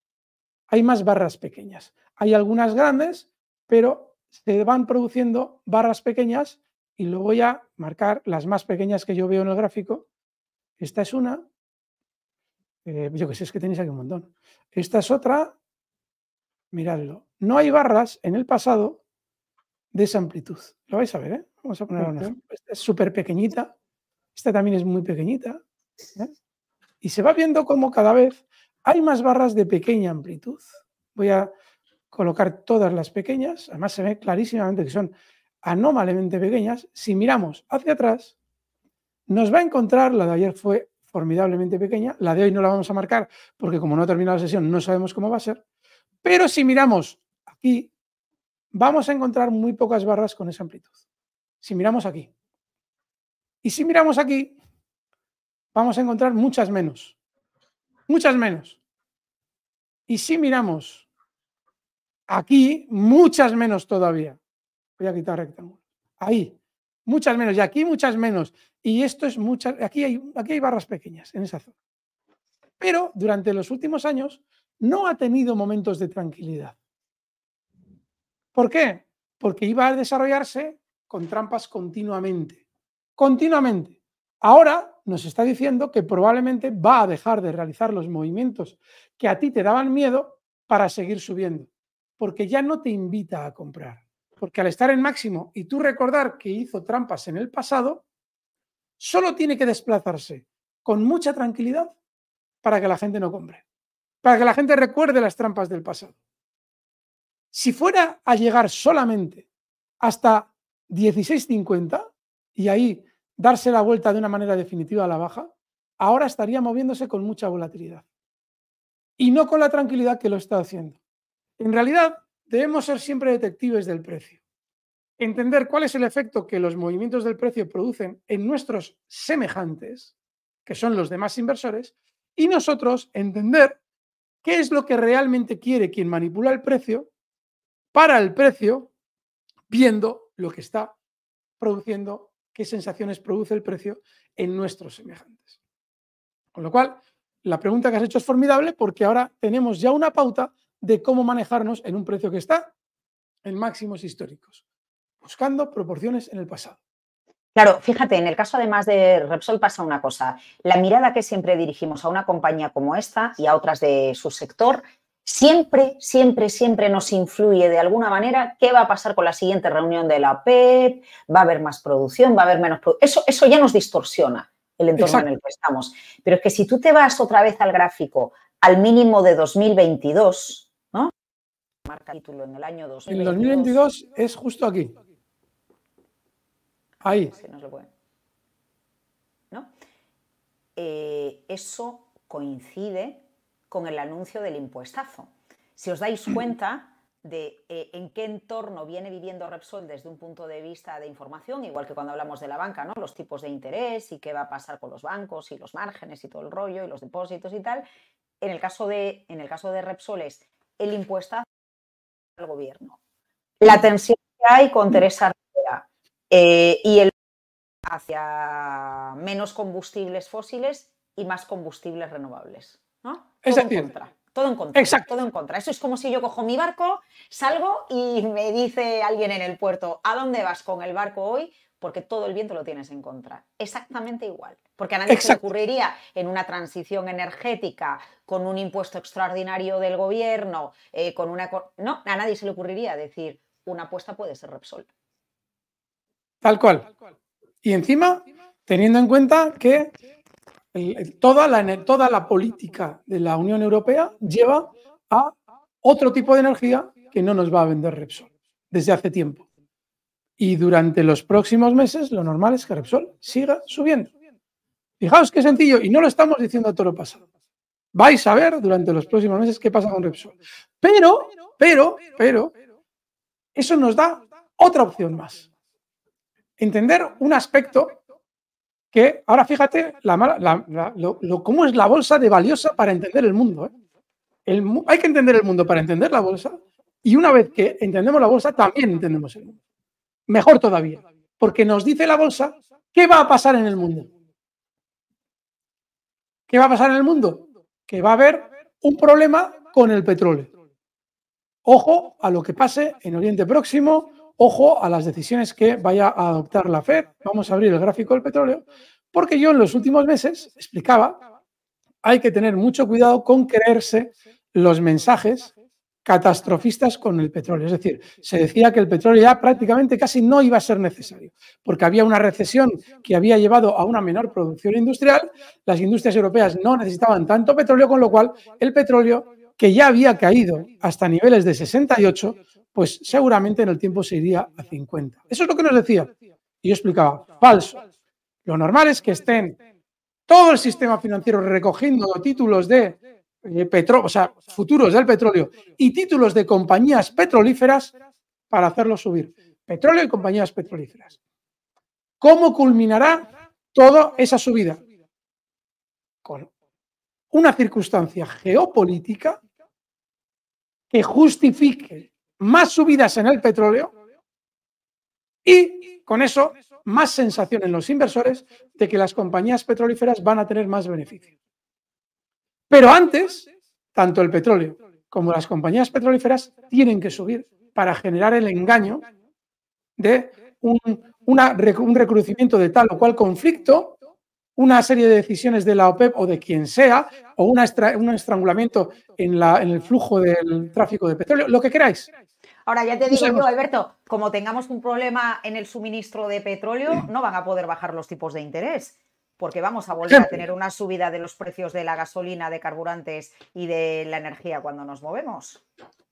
A: Hay más barras pequeñas. Hay algunas grandes, pero se van produciendo barras pequeñas y luego ya marcar las más pequeñas que yo veo en el gráfico. Esta es una. Eh, yo que sé, es que tenéis aquí un montón. Esta es otra. Miradlo. No hay barras en el pasado de esa amplitud. Lo vais a ver, ¿eh? Vamos a poner una. Esta es súper pequeñita. Esta también es muy pequeñita. ¿eh? Y se va viendo cómo cada vez hay más barras de pequeña amplitud. Voy a colocar todas las pequeñas. Además, se ve clarísimamente que son anómalamente pequeñas. Si miramos hacia atrás, nos va a encontrar, la de ayer fue formidablemente pequeña, la de hoy no la vamos a marcar porque como no ha terminado la sesión no sabemos cómo va a ser, pero si miramos Aquí vamos a encontrar muy pocas barras con esa amplitud. Si miramos aquí. Y si miramos aquí, vamos a encontrar muchas menos. Muchas menos. Y si miramos aquí, muchas menos todavía. Voy a quitar rectángulo. Ahí, muchas menos. Y aquí, muchas menos. Y esto es muchas. Aquí hay, aquí hay barras pequeñas en esa zona. Pero durante los últimos años no ha tenido momentos de tranquilidad. ¿Por qué? Porque iba a desarrollarse con trampas continuamente. Continuamente. Ahora nos está diciendo que probablemente va a dejar de realizar los movimientos que a ti te daban miedo para seguir subiendo, porque ya no te invita a comprar. Porque al estar en máximo y tú recordar que hizo trampas en el pasado, solo tiene que desplazarse con mucha tranquilidad para que la gente no compre, para que la gente recuerde las trampas del pasado. Si fuera a llegar solamente hasta 16.50 y ahí darse la vuelta de una manera definitiva a la baja, ahora estaría moviéndose con mucha volatilidad y no con la tranquilidad que lo está haciendo. En realidad, debemos ser siempre detectives del precio, entender cuál es el efecto que los movimientos del precio producen en nuestros semejantes, que son los demás inversores, y nosotros entender qué es lo que realmente quiere quien manipula el precio para el precio viendo lo que está produciendo, qué sensaciones produce el precio en nuestros semejantes. Con lo cual, la pregunta que has hecho es formidable porque ahora tenemos ya una pauta de cómo manejarnos en un precio que está en máximos históricos, buscando proporciones en el pasado. Claro, fíjate, en el caso además de Repsol pasa una cosa. La
B: mirada que siempre dirigimos a una compañía como esta y a otras de su sector siempre, siempre, siempre nos influye de alguna manera qué va a pasar con la siguiente reunión de la PEP, e va a haber más producción, va a haber menos producción. Eso, eso ya nos distorsiona el entorno en el que estamos. Pero es que si tú te vas otra vez al gráfico, al mínimo de 2022, ¿no? Marca título en el año 2022. El
A: 2022 es justo aquí. Ahí.
B: no eh, eso coincide con el anuncio del impuestazo. Si os dais cuenta de eh, en qué entorno viene viviendo Repsol desde un punto de vista de información, igual que cuando hablamos de la banca, Los tipos de interés y qué va a pasar con los bancos y los márgenes y todo el rollo y los depósitos y tal. En el caso de, en el caso de Repsol es el impuestazo al gobierno. La tensión que hay con Teresa Rivera eh, y el hacia menos combustibles fósiles y más combustibles renovables todo en contra. Todo en contra. Exacto. Todo en contra. Eso es como si yo cojo mi barco, salgo y me dice alguien en el puerto, ¿a dónde vas con el barco hoy? Porque todo el viento lo tienes en contra. Exactamente igual. Porque a nadie se le ocurriría en una transición energética, con un impuesto extraordinario del gobierno, eh, con una. No, a nadie se le ocurriría decir, una apuesta puede ser Repsol.
A: Tal cual. Y encima, teniendo en cuenta que toda, la, toda la política de la Unión Europea lleva a otro tipo de energía que no nos va a vender Repsol desde hace tiempo. Y durante los próximos meses lo normal es que Repsol siga subiendo. Fijaos qué sencillo, y no lo estamos diciendo a todo lo pasado. Vais a ver durante los próximos meses qué pasa con Repsol. Pero, pero, pero, eso nos da otra opción más. Entender un aspecto que ahora fíjate la, lo, cómo es la bolsa de valiosa para entender el mundo. ¿eh? hay que entender el mundo para entender la bolsa y una vez que entendemos la bolsa también entendemos el mundo. Mejor todavía, porque nos dice la bolsa qué va a pasar en el mundo. ¿Qué va a pasar en el mundo? Que va a haber un problema con el petróleo. Ojo a lo que pase en Oriente Próximo, Ojo a las decisiones que vaya a adoptar la Fed. Vamos a abrir el gráfico del petróleo, porque yo en los últimos meses explicaba, hay que tener mucho cuidado con creerse los mensajes catastrofistas con el petróleo. Es decir, se decía que el petróleo ya prácticamente casi no iba a ser necesario, porque había una recesión que había llevado a una menor producción industrial, las industrias europeas no necesitaban tanto petróleo, con lo cual el petróleo, que ya había caído hasta niveles de 68, pues seguramente en el tiempo se iría a 50. Eso es lo que nos decía. Y yo explicaba, falso. Lo normal es que estén todo el sistema financiero recogiendo títulos de eh, petróleo, o sea, futuros del petróleo y títulos de compañías petrolíferas para hacerlo subir. Petróleo y compañías petrolíferas. ¿Cómo culminará toda esa subida? Con una circunstancia geopolítica que justifique más subidas en el petróleo y con eso más sensación en los inversores de que las compañías petrolíferas van a tener más beneficios. Pero antes, tanto el petróleo como las compañías petrolíferas tienen que subir para generar el engaño de un, una, un recrudecimiento de tal o cual conflicto, una serie de decisiones de la OPEP o de quien sea, o un estrangulamiento en, en el flujo del tráfico de petróleo, lo que queráis.
B: Ahora ya te digo yo, Alberto, como tengamos un problema en el suministro de petróleo, no van a poder bajar los tipos de interés, porque vamos a volver a tener una subida de los precios de la gasolina, de carburantes y de la energía cuando nos movemos.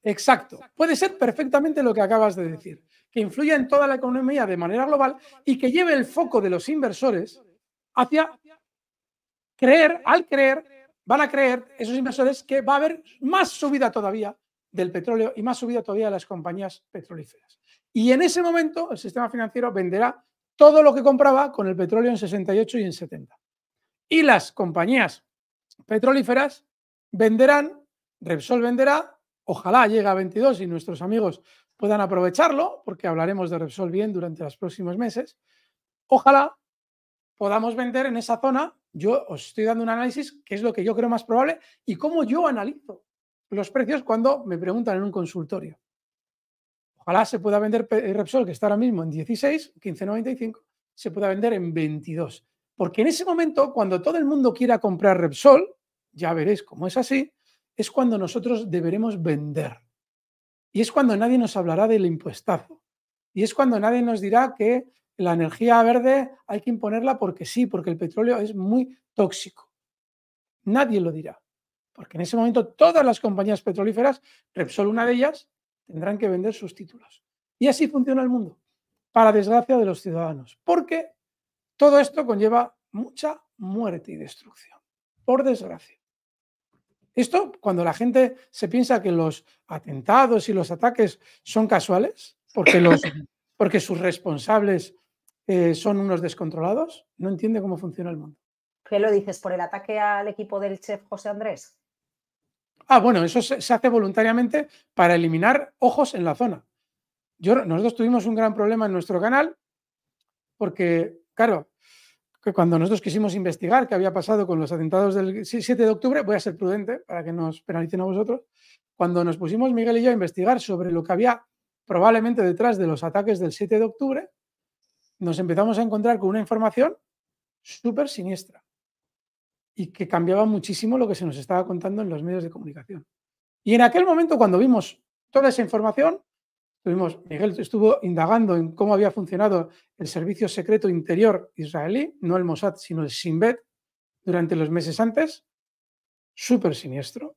A: Exacto. Puede ser perfectamente lo que acabas de decir, que influya en toda la economía de manera global y que lleve el foco de los inversores hacia creer, al creer, van a creer esos inversores que va a haber más subida todavía del petróleo y más subida todavía las compañías petrolíferas. Y en ese momento el sistema financiero venderá todo lo que compraba con el petróleo en 68 y en 70. Y las compañías petrolíferas venderán, Repsol venderá, ojalá llegue a 22 y nuestros amigos puedan aprovecharlo, porque hablaremos de Repsol bien durante los próximos meses. Ojalá podamos vender en esa zona. Yo os estoy dando un análisis que es lo que yo creo más probable y cómo yo analizo los precios cuando me preguntan en un consultorio. Ojalá se pueda vender eh, Repsol, que está ahora mismo en 16, 15.95, se pueda vender en 22. Porque en ese momento, cuando todo el mundo quiera comprar Repsol, ya veréis cómo es así, es cuando nosotros deberemos vender. Y es cuando nadie nos hablará del impuestazo. Y es cuando nadie nos dirá que la energía verde hay que imponerla porque sí, porque el petróleo es muy tóxico. Nadie lo dirá. Porque en ese momento todas las compañías petrolíferas, Repsol una de ellas, tendrán que vender sus títulos. Y así funciona el mundo, para desgracia de los ciudadanos. Porque todo esto conlleva mucha muerte y destrucción, por desgracia. Esto, cuando la gente se piensa que los atentados y los ataques son casuales, porque, sus responsables eh, son unos descontrolados, no entiende cómo funciona el mundo.
B: ¿Qué lo dices? ¿Por el ataque al equipo del chef José Andrés?
A: Ah, bueno, eso se, hace voluntariamente para eliminar ojos en la zona. Yo, nosotros tuvimos un gran problema en nuestro canal porque, claro, que cuando nosotros quisimos investigar qué había pasado con los atentados del 7 de octubre, voy a ser prudente para que nos penalicen a vosotros, cuando nos pusimos Miguel y yo a investigar sobre lo que había probablemente detrás de los ataques del 7 de octubre, nos empezamos a encontrar con una información súper siniestra y que cambiaba muchísimo lo que se nos estaba contando en los medios de comunicación. Y en aquel momento, cuando vimos toda esa información, tuvimos, Miguel estuvo indagando en cómo había funcionado el servicio secreto interior israelí, no el Mossad, sino el Sinbet, durante los meses antes, súper siniestro.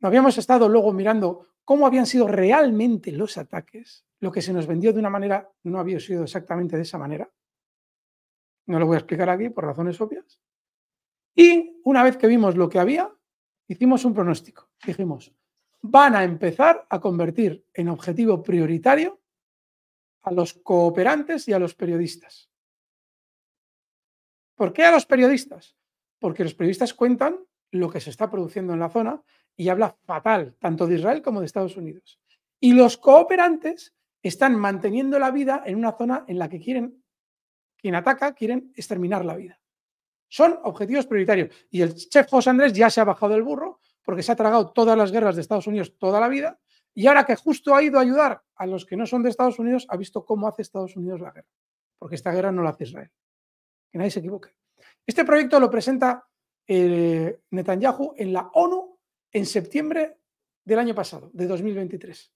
A: No habíamos estado luego mirando cómo habían sido realmente los ataques, lo que se nos vendió de una manera no había sido exactamente de esa manera. No lo voy a explicar aquí por razones obvias. Y una vez que vimos lo que había, hicimos un pronóstico. Dijimos, van a empezar a convertir en objetivo prioritario a los cooperantes y a los periodistas. ¿Por qué a los periodistas? Porque los periodistas cuentan lo que se está produciendo en la zona y habla fatal tanto de Israel como de Estados Unidos. Y los cooperantes están manteniendo la vida en una zona en la que quieren, quien ataca, quieren exterminar la vida. Son objetivos prioritarios. Y el chef José Andrés ya se ha bajado del burro porque se ha tragado todas las guerras de Estados Unidos toda la vida y ahora que justo ha ido a ayudar a los que no son de Estados Unidos, ha visto cómo hace Estados Unidos la guerra. Porque esta guerra no la hace Israel. Que nadie se equivoque. Este proyecto lo presenta eh, Netanyahu en la ONU en septiembre del año pasado, de 2023.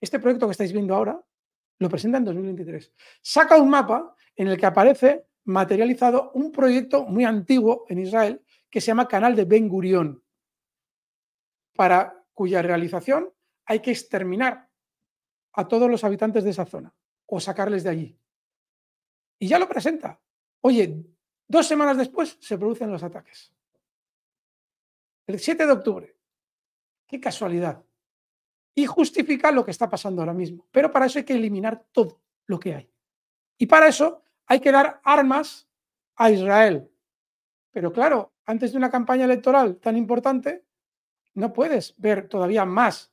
A: Este proyecto que estáis viendo ahora lo presenta en 2023. Saca un mapa en el que aparece materializado un proyecto muy antiguo en Israel que se llama Canal de Ben Gurión, para cuya realización hay que exterminar a todos los habitantes de esa zona o sacarles de allí. Y ya lo presenta. Oye, dos semanas después se producen los ataques. El 7 de octubre. Qué casualidad. Y justifica lo que está pasando ahora mismo. Pero para eso hay que eliminar todo lo que hay. Y para eso hay que dar armas a Israel. Pero claro, antes de una campaña electoral tan importante, no puedes ver todavía más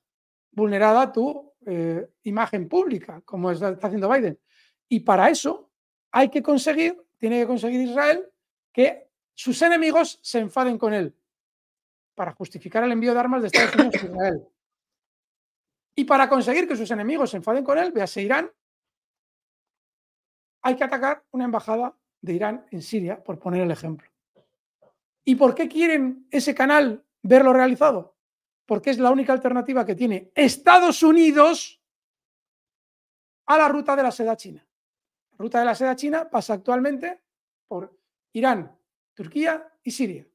A: vulnerada tu eh, imagen pública, como está, haciendo Biden. Y para eso hay que conseguir, tiene que conseguir Israel, que sus enemigos se enfaden con él para justificar el envío de armas de Estados Unidos a Israel. Y para conseguir que sus enemigos se enfaden con él, vease Irán, hay que atacar una embajada de Irán en Siria, por poner el ejemplo. ¿Y por qué quieren ese canal verlo realizado? Porque es la única alternativa que tiene Estados Unidos a la ruta de la seda china. La ruta de la seda china pasa actualmente por Irán, Turquía y Siria.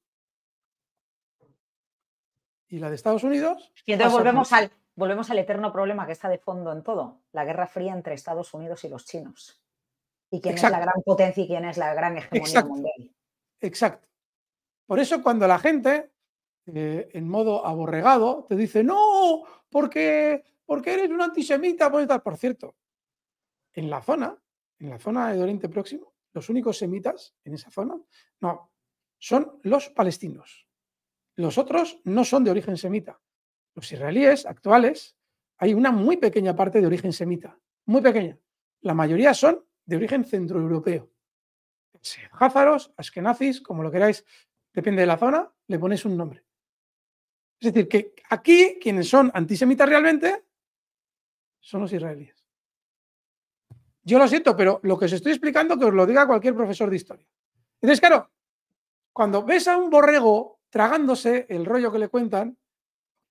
A: Y la de Estados Unidos. Y entonces volvemos
B: al, volvemos al eterno problema que está de fondo en todo, la guerra fría entre Estados Unidos y los chinos
A: y quién es la gran
B: potencia y quién es la gran hegemonía
A: mundial. Exacto. Por eso cuando la gente, eh, en modo aborregado, te dice, no, porque, porque eres un antisemita, pues Por cierto, en la zona, en la zona de Oriente Próximo, los únicos semitas en esa zona, no, son los palestinos. Los otros no son de origen semita. Los israelíes actuales, hay una muy pequeña parte de origen semita, muy pequeña. La mayoría son de origen centroeuropeo. Házaros, askenazis, como lo queráis, depende de la zona, le ponéis un nombre. Es decir, que aquí quienes son antisemitas realmente son los israelíes. Yo lo siento, pero lo que os estoy explicando que os lo diga cualquier profesor de historia. Entonces, claro, cuando ves a un borrego tragándose el rollo que le cuentan,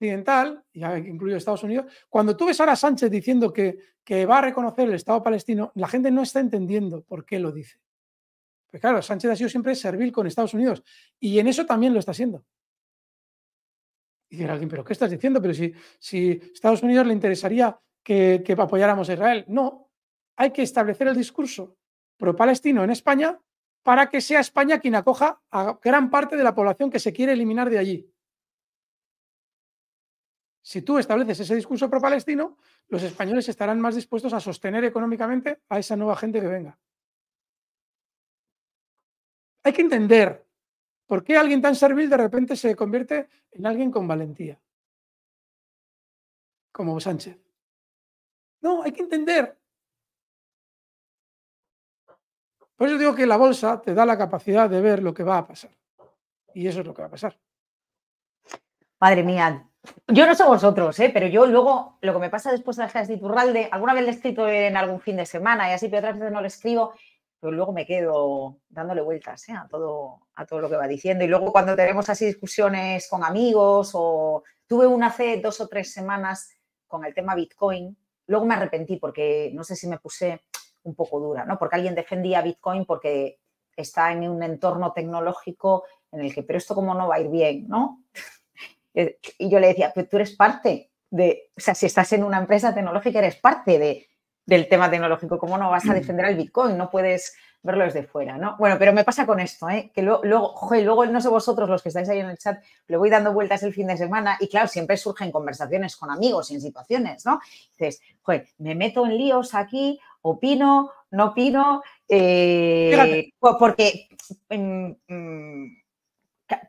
A: occidental, ya incluido Estados Unidos, cuando tú ves ahora Sánchez diciendo que, va a reconocer el Estado palestino, la gente no está entendiendo por qué lo dice. Pues claro, Sánchez ha sido siempre servil con Estados Unidos y en eso también lo está haciendo. Y dirá alguien, ¿pero qué estás diciendo? Pero si, si Estados Unidos le interesaría que, que apoyáramos a Israel. No, hay que establecer el discurso pro-palestino en España para que sea España quien acoja a gran parte de la población que se quiere eliminar de allí. Si tú estableces ese discurso pro-palestino, los españoles estarán más dispuestos a sostener económicamente a esa nueva gente que venga. Hay que entender por qué alguien tan servil de repente se convierte en alguien con valentía, como Sánchez. No, hay que entender. Por eso digo que la bolsa te da la capacidad de ver lo que va a pasar. Y eso es lo que va a pasar. Padre mía, yo no sé vosotros, ¿eh? pero yo
B: luego, lo que me pasa después de las clases de Iturralde, alguna vez le he escrito en algún fin de semana y así, pero otras veces no le escribo, pero luego me quedo dándole vueltas ¿eh? a, todo, a todo lo que va diciendo. Y luego cuando tenemos así discusiones con amigos o tuve una hace dos o tres semanas con el tema Bitcoin, luego me arrepentí porque no sé si me puse un poco dura, ¿no? Porque alguien defendía Bitcoin porque está en un entorno tecnológico en el que, pero esto como no va a ir bien, ¿no? Eh, y yo le decía, pero pues tú eres parte de, o sea, si estás en una empresa tecnológica, eres parte de, del tema tecnológico, ¿cómo no vas a mm. defender al Bitcoin? No puedes verlo desde fuera, ¿no? Bueno, pero me pasa con esto, ¿eh? que luego, luego, joder, luego no sé vosotros los que estáis ahí en el chat, le voy dando vueltas el fin de semana y claro, siempre surgen conversaciones con amigos y en situaciones, ¿no? Dices, joder, me meto en líos aquí, opino, no opino, eh, porque... Mm, mm,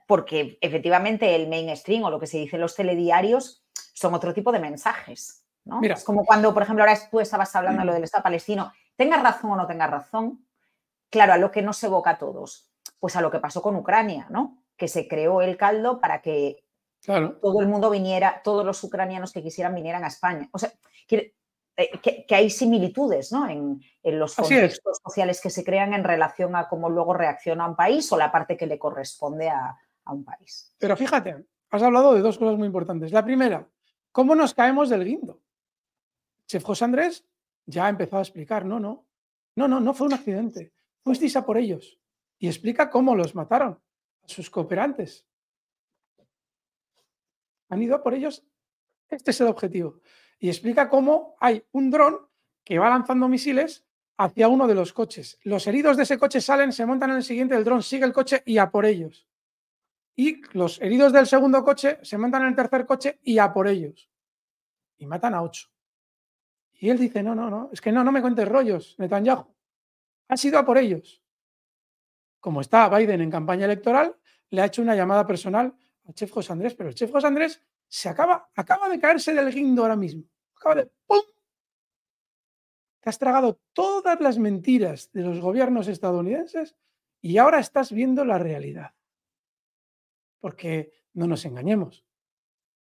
B: porque efectivamente el mainstream o lo que se dice en los telediarios son otro tipo de mensajes. ¿no? Es como cuando, por ejemplo, ahora tú estabas hablando de lo mm. del Estado palestino, Tenga razón o no tengas razón, claro, a lo que no se evoca a todos, pues a lo que pasó con Ucrania, ¿no? Que se creó el caldo para que todo el mundo viniera, todos los ucranianos que quisieran vinieran a España. O sea, eh, que, hay similitudes ¿no? en, los contextos sociales que se crean en relación a cómo luego reacciona un país o la parte que le corresponde a,
A: un país. Pero fíjate, has hablado de dos cosas muy importantes. La primera, ¿cómo nos caemos del guindo? Chef José Andrés ya ha empezado a explicar, no, no, no, no, no fue un accidente, fuisteis a por ellos. Y explica cómo los mataron, a sus cooperantes. Han ido por ellos, este es el objetivo y explica cómo hay un dron que va lanzando misiles hacia uno de los coches. Los heridos de ese coche salen, se montan en el siguiente, el dron sigue el coche y a por ellos. Y los heridos del segundo coche se montan en el tercer coche y a por ellos. Y matan a ocho. Y él dice, no, no, no, es que no, no me cuentes rollos, Netanyahu. Ha sido a por ellos. Como está Biden en campaña electoral, le ha hecho una llamada personal al chef José Andrés, pero el chef José Andrés se acaba, acaba de caerse del guindo ahora mismo acaba de ¡pum! Te has tragado todas las mentiras de los gobiernos estadounidenses y ahora estás viendo la realidad. Porque no nos engañemos.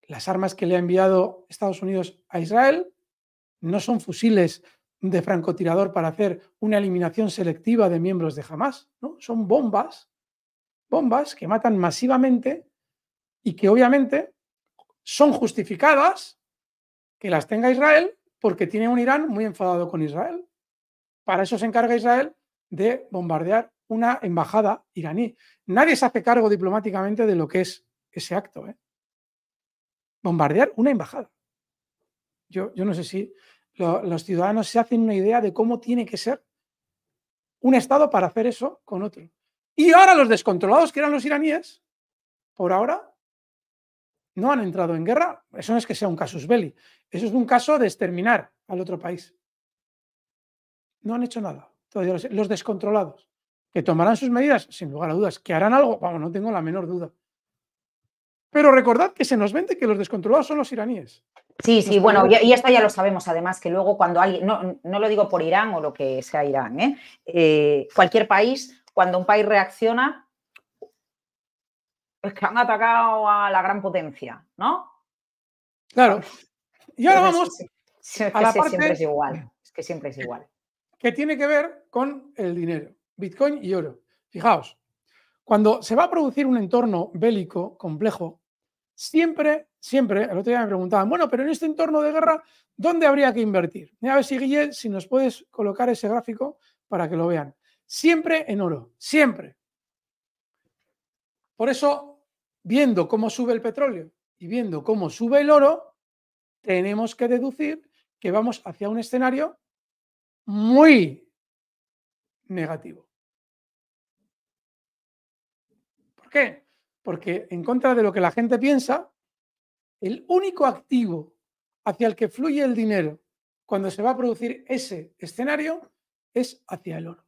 A: Las armas que le ha enviado Estados Unidos a Israel no son fusiles de francotirador para hacer una eliminación selectiva de miembros de Hamas, ¿no? Son bombas, bombas que matan masivamente y que obviamente son justificadas que las tenga Israel porque tiene un Irán muy enfadado con Israel. Para eso se encarga Israel de bombardear una embajada iraní. Nadie se hace cargo diplomáticamente de lo que es ese acto. ¿eh? Bombardear una embajada. Yo, yo no sé si los ciudadanos se hacen una idea de cómo tiene que ser un Estado para hacer eso con otro. Y ahora los descontrolados que eran los iraníes, por ahora no han entrado en guerra, eso no es que sea un casus belli, eso es un caso de exterminar al otro país. No han hecho nada. Todavía los, descontrolados, que tomarán sus medidas, sin lugar a dudas, que harán algo, vamos, no tengo la menor duda. Pero recordad que se nos vende que los descontrolados son los iraníes. Sí, sí, bueno, y esto ya lo
B: sabemos además, que luego cuando alguien, no, no lo digo por Irán o lo que sea Irán, Eh, eh cualquier país, cuando un país reacciona, es que han atacado a la gran potencia, ¿no? Claro. Y ahora vamos.
A: Es, que a la parte siempre es igual. Es que
B: siempre es igual.
A: Que tiene que ver con el dinero, Bitcoin y oro. Fijaos, cuando se va a producir un entorno bélico complejo, siempre, siempre, el otro día me preguntaban, bueno, pero en este entorno de guerra, ¿dónde habría que invertir? a ver si Guille, si nos puedes colocar ese gráfico para que lo vean. Siempre en oro, siempre. Por eso viendo cómo sube el petróleo y viendo cómo sube el oro, tenemos que deducir que vamos hacia un escenario muy negativo. ¿Por qué? Porque en contra de lo que la gente piensa, el único activo hacia el que fluye el dinero cuando se va a producir ese escenario es hacia el oro.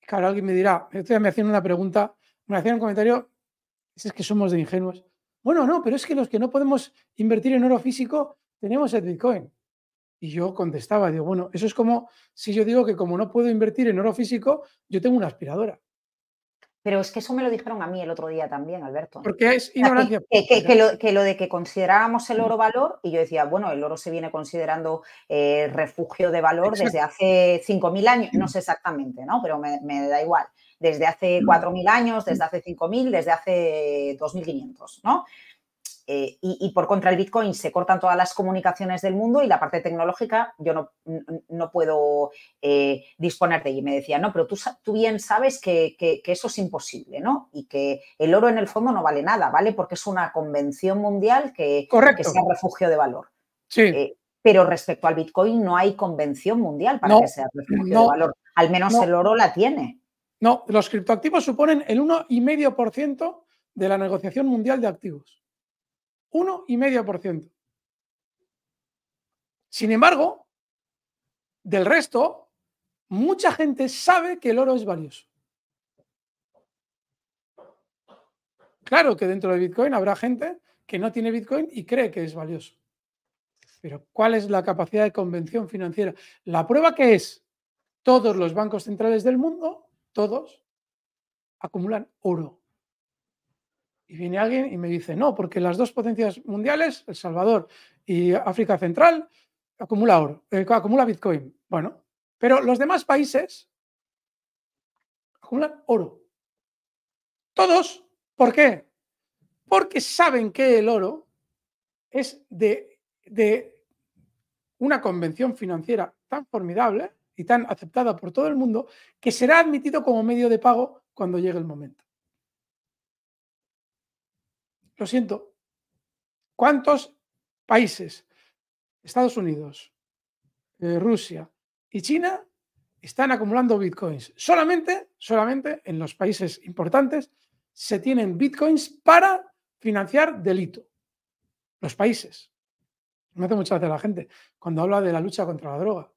A: Claro, alguien me dirá, estoy me haciendo una pregunta, me hacían un comentario es que somos de ingenuos. Bueno, no, pero es que los que no podemos invertir en oro físico tenemos el Bitcoin. Y yo contestaba, digo, bueno, eso es como si yo digo que como no puedo invertir en oro físico, yo tengo una aspiradora.
B: Pero es que eso me lo dijeron a mí el otro día también, Alberto. Porque es ignorancia. Que,
A: lo, de que considerábamos el mm. oro valor,
B: y yo decía, bueno, el oro se viene considerando eh, refugio de valor desde hace 5.000 años, no mm. sé exactamente, ¿no? Pero me da igual desde hace 4.000 mm. años, desde hace 5.000, desde hace 2.500, ¿no? Eh, y, y, por contra el Bitcoin se cortan todas las comunicaciones del mundo y la parte tecnológica yo no, puedo eh, disponer de Y me decía, no, pero tú, tú bien sabes que, eso es imposible, ¿no? Y que el oro en el fondo no vale nada, ¿vale? Porque es una convención mundial que, que sea refugio de valor. Sí. Eh, pero respecto al Bitcoin no hay convención mundial para que sea refugio de valor.
A: Al menos el oro la tiene. No, los criptoactivos suponen el 1,5% de la negociación mundial de activos. 1,5%. Sin embargo, del resto, mucha gente sabe que el oro es valioso. Claro que dentro de Bitcoin habrá gente que no tiene Bitcoin y cree que es valioso. Pero ¿cuál es la capacidad de convención financiera? La prueba que es todos los bancos centrales del mundo todos acumulan oro. Y viene alguien y me dice, no, porque las dos potencias mundiales, El Salvador y África Central, acumula oro, eh, acumula Bitcoin. Bueno, pero los demás países acumulan oro. Todos, ¿por qué? Porque saben que el oro es de, de una convención financiera tan formidable y tan aceptada por todo el mundo que será admitido como medio de pago cuando llegue el momento. Lo siento. ¿Cuántos países, Estados Unidos, eh, Rusia y China, están acumulando bitcoins? Solamente, solamente en los países importantes se tienen bitcoins para financiar delito. Los países. Me hace mucha gracia la gente cuando habla de la lucha contra la droga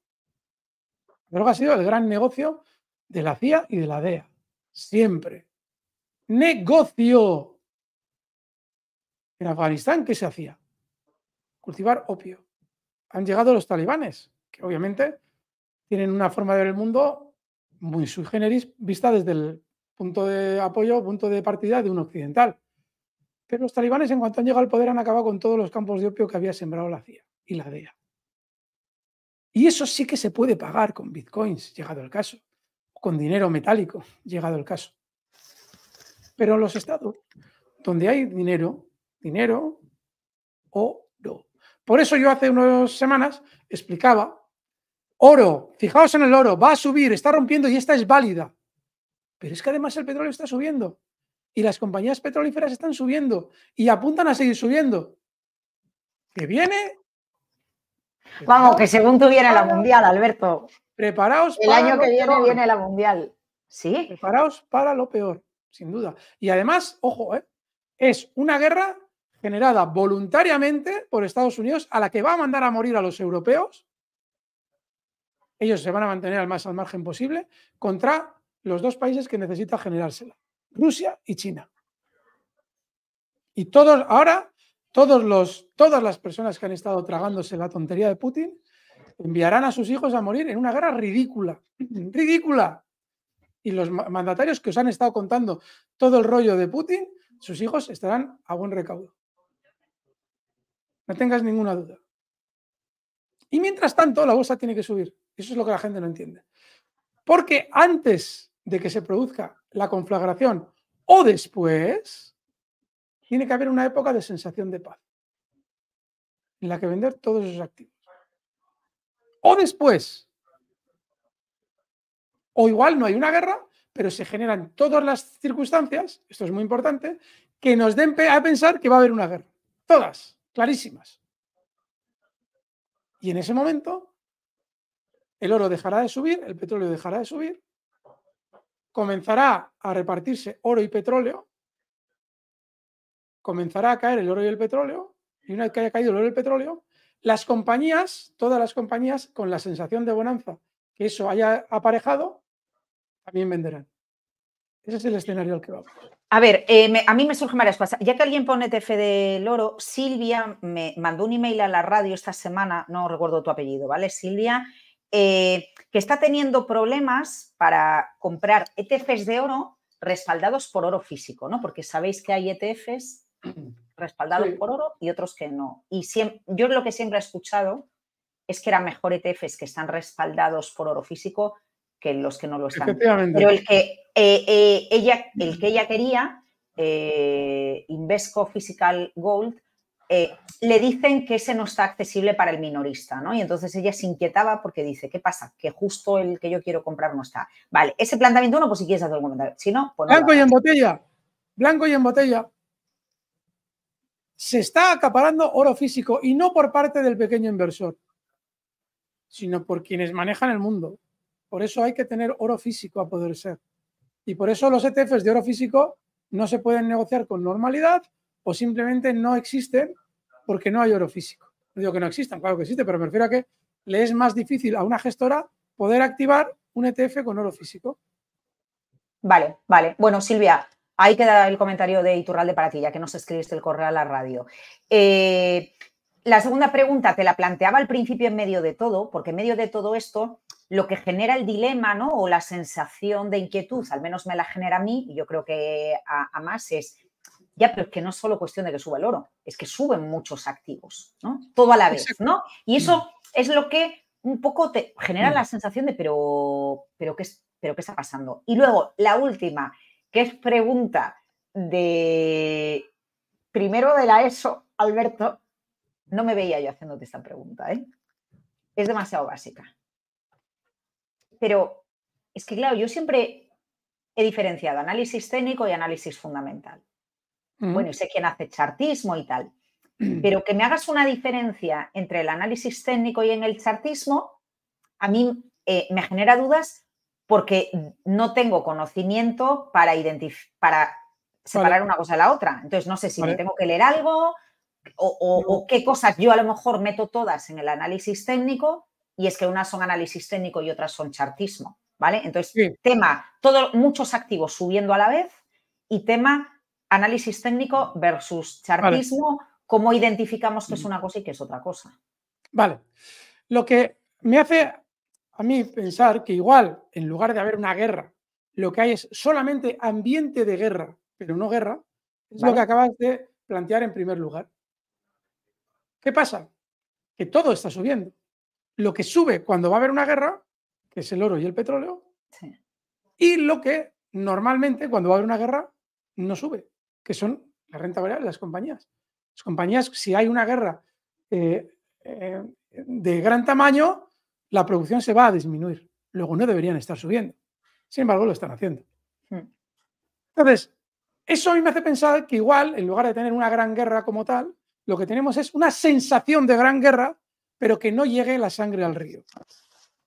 A: droga ha sido el gran negocio de la CIA y de la DEA. Siempre. Negocio. En Afganistán, ¿qué se hacía? Cultivar opio. Han llegado los talibanes, que obviamente tienen una forma de ver el mundo muy sui generis, vista desde el punto de apoyo, punto de partida de un occidental. Pero los talibanes, en cuanto han llegado al poder, han acabado con todos los campos de opio que había sembrado la CIA y la DEA. Y eso sí que se puede pagar con bitcoins, llegado el caso, con dinero metálico, llegado el caso. Pero los estados donde hay dinero, dinero, oro. Por eso yo hace unas semanas explicaba, oro, fijaos en el oro, va a subir, está rompiendo y esta es válida. Pero es que además el petróleo está subiendo y las compañías petrolíferas están subiendo y apuntan a seguir subiendo. Que viene Vamos, que según tú viene la mundial, Alberto. Preparaos. El año que viene viene la mundial. Sí. Preparaos para lo peor, sin duda. Y además, ojo, eh, es una guerra generada voluntariamente por Estados Unidos a la que va a mandar a morir a los europeos. Ellos se van a mantener al más al margen posible contra los dos países que necesita generársela, Rusia y China. Y todos ahora todos los, todas las personas que han estado tragándose la tontería de Putin enviarán a sus hijos a morir en una guerra ridícula, ridícula. Y los mandatarios que os han estado contando todo el rollo de Putin, sus hijos estarán a buen recaudo. No tengas ninguna duda. Y mientras tanto, la bolsa tiene que subir. Eso es lo que la gente no entiende. Porque antes de que se produzca la conflagración o después, tiene que haber una época de sensación de paz en la que vender todos esos activos. O después, o igual no hay una guerra, pero se generan todas las circunstancias, esto es muy importante, que nos den a pensar que va a haber una guerra. Todas, clarísimas. Y en ese momento, el oro dejará de subir, el petróleo dejará de subir, comenzará a repartirse oro y petróleo comenzará a caer el oro y el petróleo, y una vez que haya caído el oro y el petróleo, las compañías, todas las compañías, con la sensación de bonanza que eso haya aparejado, también venderán. Ese es el escenario al que vamos.
B: A ver, eh, a mí me surgen varias cosas. Ya que alguien pone ETF del oro, Silvia me mandó un email a la radio esta semana, no recuerdo tu apellido, ¿vale? Silvia, eh, que está teniendo problemas para comprar ETFs de oro respaldados por oro físico, ¿no? Porque sabéis que hay ETFs respaldados por oro y otros que no. Y yo lo que siempre he escuchado es que eran mejor ETFs que están respaldados por oro físico que los que no lo están. Pero el que, eh, eh, ella, el que ella quería, eh, Invesco Physical Gold, le dicen que ese no está accesible para el minorista, ¿no? Y entonces ella se inquietaba porque dice, ¿qué pasa? Que justo el que yo quiero comprar no está. Vale, ese planteamiento uno, pues si quieres hacer algún comentario. Si no, pues Blanco
A: y en botella. Blanco y en botella se está acaparando oro físico y no por parte del pequeño inversor, sino por quienes manejan el mundo. Por eso hay que tener oro físico a poder ser. Y por eso los ETFs de oro físico no se pueden negociar con normalidad o simplemente no existen porque no hay oro físico. No digo que no existan, claro que existe, pero me refiero a que le es más difícil a una gestora poder activar un ETF con oro físico. Vale, vale. Bueno, Silvia, Ahí queda el
B: comentario de Iturralde para ti, ya que nos escribiste el correo a la radio. Eh, la segunda pregunta te la planteaba al principio en medio de todo, porque en medio de todo esto lo que genera el dilema ¿no? o la sensación de inquietud, al menos me la genera a mí, y yo creo que a, más, es, ya, pero es que no es solo cuestión de que suba el oro, es que suben muchos activos, ¿no? Todo a la vez, ¿no? Y eso mm. es lo que un poco te genera mm. la sensación de, pero, pero, ¿qué, pero ¿qué está pasando? Y luego, la última, que es pregunta de primero de la ESO, Alberto, no me veía yo haciéndote esta pregunta, ¿eh? Es demasiado básica. Pero es que, claro, yo siempre he diferenciado análisis técnico y análisis fundamental. Mm. Bueno, sé quién hace chartismo y tal. Mm. Pero que me hagas una diferencia entre el análisis técnico y en el chartismo, a mí eh, me genera dudas porque no tengo conocimiento para, para separar una cosa de la otra. Entonces, no sé si me tengo que leer algo o, qué cosas yo a lo mejor meto todas en el análisis técnico y es que unas son análisis técnico y otras son chartismo, ¿vale? Entonces, tema, todo, muchos activos subiendo a la vez y tema análisis técnico versus chartismo, cómo identificamos que es mm. una cosa y que es otra
A: cosa. Vale. Lo que me hace a mí pensar que igual, en lugar de haber una guerra, lo que hay es solamente ambiente de guerra, pero no guerra, es lo que acabas de plantear en primer lugar. ¿Qué pasa? Que todo está subiendo. Lo que sube cuando va a haber una guerra, que es el oro y el petróleo, y lo que normalmente cuando va a haber una guerra no sube, que son la renta variable, las compañías. Las compañías, si hay una guerra eh, eh, de gran tamaño, la producción se va a disminuir. Luego no deberían estar subiendo. Sin embargo, lo están haciendo. Hmm. Entonces, eso a mí me hace pensar que igual, en lugar de tener una gran guerra como tal, lo que tenemos es una sensación de gran guerra, pero que no llegue la sangre al río.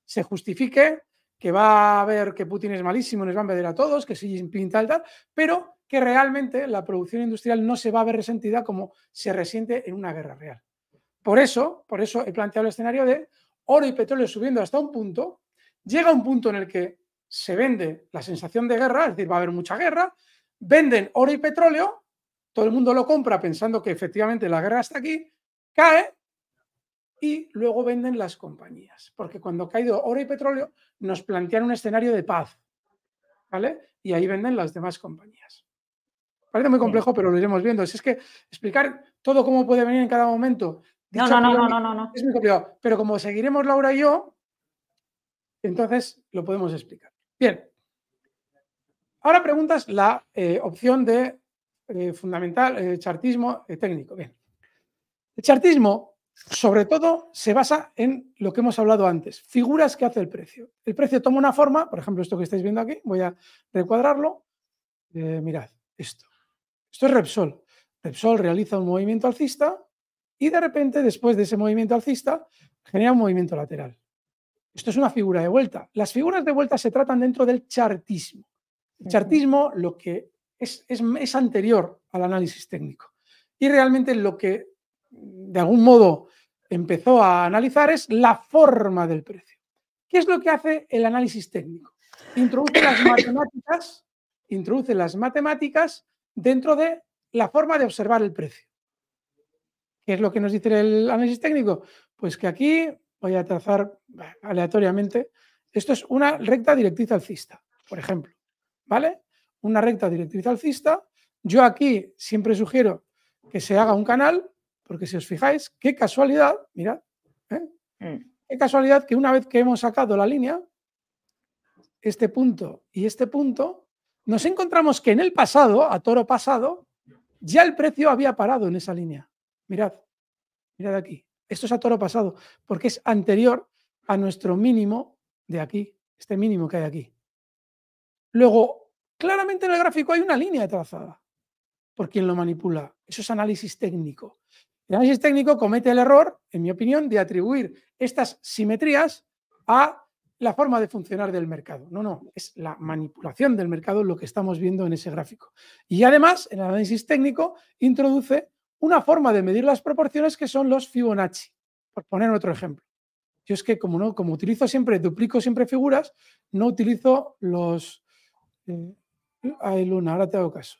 A: Se justifique que va a haber que Putin es malísimo, nos va a vender a todos, que sí tal, tal, pero que realmente la producción industrial no se va a ver resentida como se resiente en una guerra real. Por eso, por eso he planteado el escenario de oro y petróleo subiendo hasta un punto, llega un punto en el que se vende la sensación de guerra, es decir, va a haber mucha guerra, venden oro y petróleo, todo el mundo lo compra pensando que efectivamente la guerra está aquí, cae y luego venden las compañías, porque cuando ha caído oro y petróleo nos plantean un escenario de paz, ¿vale? Y ahí venden las demás compañías. Parece muy complejo, pero lo iremos viendo. Si es que explicar todo cómo puede venir en cada momento
B: no, no, no, no,
A: no, Es muy complicado. Pero como seguiremos Laura y yo, entonces lo podemos explicar. Bien. Ahora preguntas la eh, opción de eh, fundamental, eh, chartismo técnico. Bien. El chartismo, sobre todo, se basa en lo que hemos hablado antes, figuras que hace el precio. El precio toma una forma, por ejemplo, esto que estáis viendo aquí, voy a recuadrarlo. mirad, esto. Esto es Repsol. Repsol realiza un movimiento alcista y de repente, después de ese movimiento alcista, genera un movimiento lateral. Esto es una figura de vuelta. Las figuras de vuelta se tratan dentro del chartismo. El chartismo lo que es, es anterior al análisis técnico. Y realmente lo que de algún modo empezó a analizar es la forma del precio. ¿Qué es lo que hace el análisis técnico? Introduce las matemáticas, introduce las matemáticas dentro de la forma de observar el precio. ¿Qué es lo que nos dice el análisis técnico? Pues que aquí voy a trazar aleatoriamente. Esto es una recta directriz alcista, por ejemplo. ¿Vale? Una recta directriz alcista. Yo aquí siempre sugiero que se haga un canal, porque si os fijáis, qué casualidad, mirad, ¿eh? mm. qué casualidad que una vez que hemos sacado la línea, este punto y este punto, nos encontramos que en el pasado, a toro pasado, ya el precio había parado en esa línea. Mirad, mirad aquí. Esto es a toro pasado, porque es anterior a nuestro mínimo de aquí, este mínimo que hay aquí. Luego, claramente en el gráfico hay una línea trazada por quien lo manipula. Eso es análisis técnico. El análisis técnico comete el error, en mi opinión, de atribuir estas simetrías a la forma de funcionar del mercado. No, no, es la manipulación del mercado lo que estamos viendo en ese gráfico. Y además, el análisis técnico introduce una forma de medir las proporciones que son los Fibonacci, por poner otro ejemplo. Yo es que como no, como utilizo siempre, duplico siempre figuras, no utilizo los... Eh, ay, Luna, ahora te hago caso.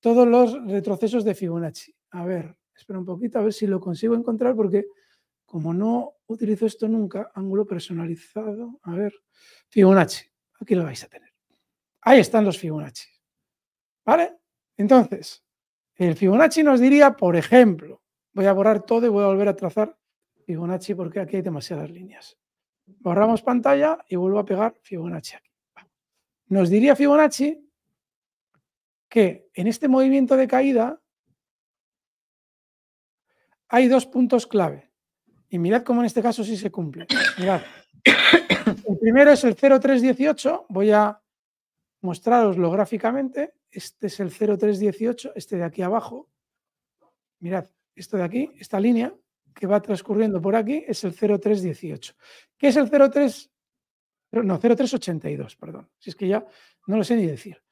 A: Todos los retrocesos de Fibonacci. A ver, espera un poquito, a ver si lo consigo encontrar, porque como no utilizo esto nunca, ángulo personalizado, a ver, Fibonacci, aquí lo vais a tener. Ahí están los Fibonacci. ¿Vale? Entonces, el Fibonacci nos diría, por ejemplo, voy a borrar todo y voy a volver a trazar Fibonacci porque aquí hay demasiadas líneas. Borramos pantalla y vuelvo a pegar Fibonacci aquí. Nos diría Fibonacci que en este movimiento de caída hay dos puntos clave. Y mirad cómo en este caso sí se cumple. Mirad. El primero es el 0318. Voy a mostraroslo gráficamente este es el 0318, este de aquí abajo. Mirad, esto de aquí, esta línea que va transcurriendo por aquí es el 0318. ¿Qué es el 03? No, 0382, perdón. Si es que ya no lo sé ni decir,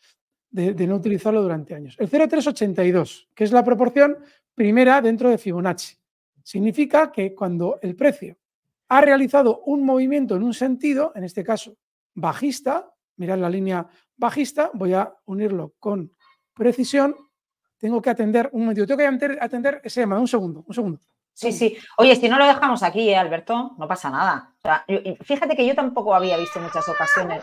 A: de, no utilizarlo durante años. El 0382, que es la proporción primera dentro de Fibonacci. Significa que cuando el precio ha realizado un movimiento en un sentido, en este caso bajista, mirad la línea bajista, voy a unirlo con precisión. Tengo que atender un momento, tengo que atender ese eh, llamado. un segundo, un segundo. Sí, sí. Oye, si no lo
B: dejamos aquí, eh, Alberto, no pasa nada. fíjate que yo tampoco había visto muchas ocasiones.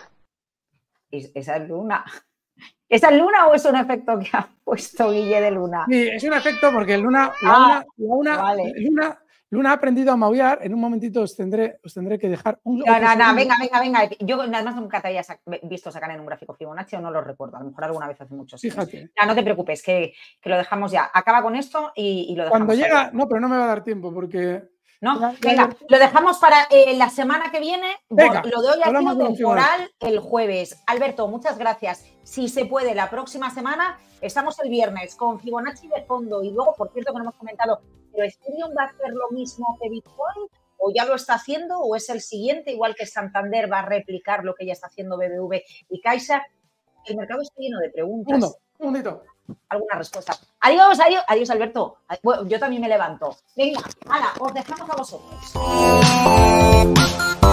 A: Esa es luna.
B: ¿Esa luna o es un efecto que ha puesto Guille de Luna?
A: Sí, es un efecto porque Luna, ah, luna, vale. luna, Luna ha aprendido a maullar. En un momentito os tendré, os tendré que dejar un. No, no, no, venga,
B: venga, venga. Yo además nunca te había visto sacar en un gráfico Fibonacci o no lo recuerdo. A lo mejor alguna vez hace mucho. Fíjate. No, te preocupes, que, lo dejamos ya. Acaba con esto y, lo dejamos. Cuando llega,
A: no, pero no me va a dar tiempo porque. No,
B: venga, lo dejamos para eh, la semana que viene. lo de hoy ha temporal el jueves. Alberto, muchas gracias. Si se puede, la próxima semana estamos el viernes con Fibonacci de fondo y luego, por cierto, que no hemos comentado ¿Pero Ethereum va a hacer lo mismo que Bitcoin? ¿O ya lo está haciendo? ¿O es el siguiente, igual que Santander va a replicar lo que ya está haciendo BBV y Caixa? El mercado está lleno de preguntas. Uno, un Alguna respuesta. Adiós, adiós, adiós, Alberto. Yo también me levanto. Venga, hala, os dejamos a vosotros.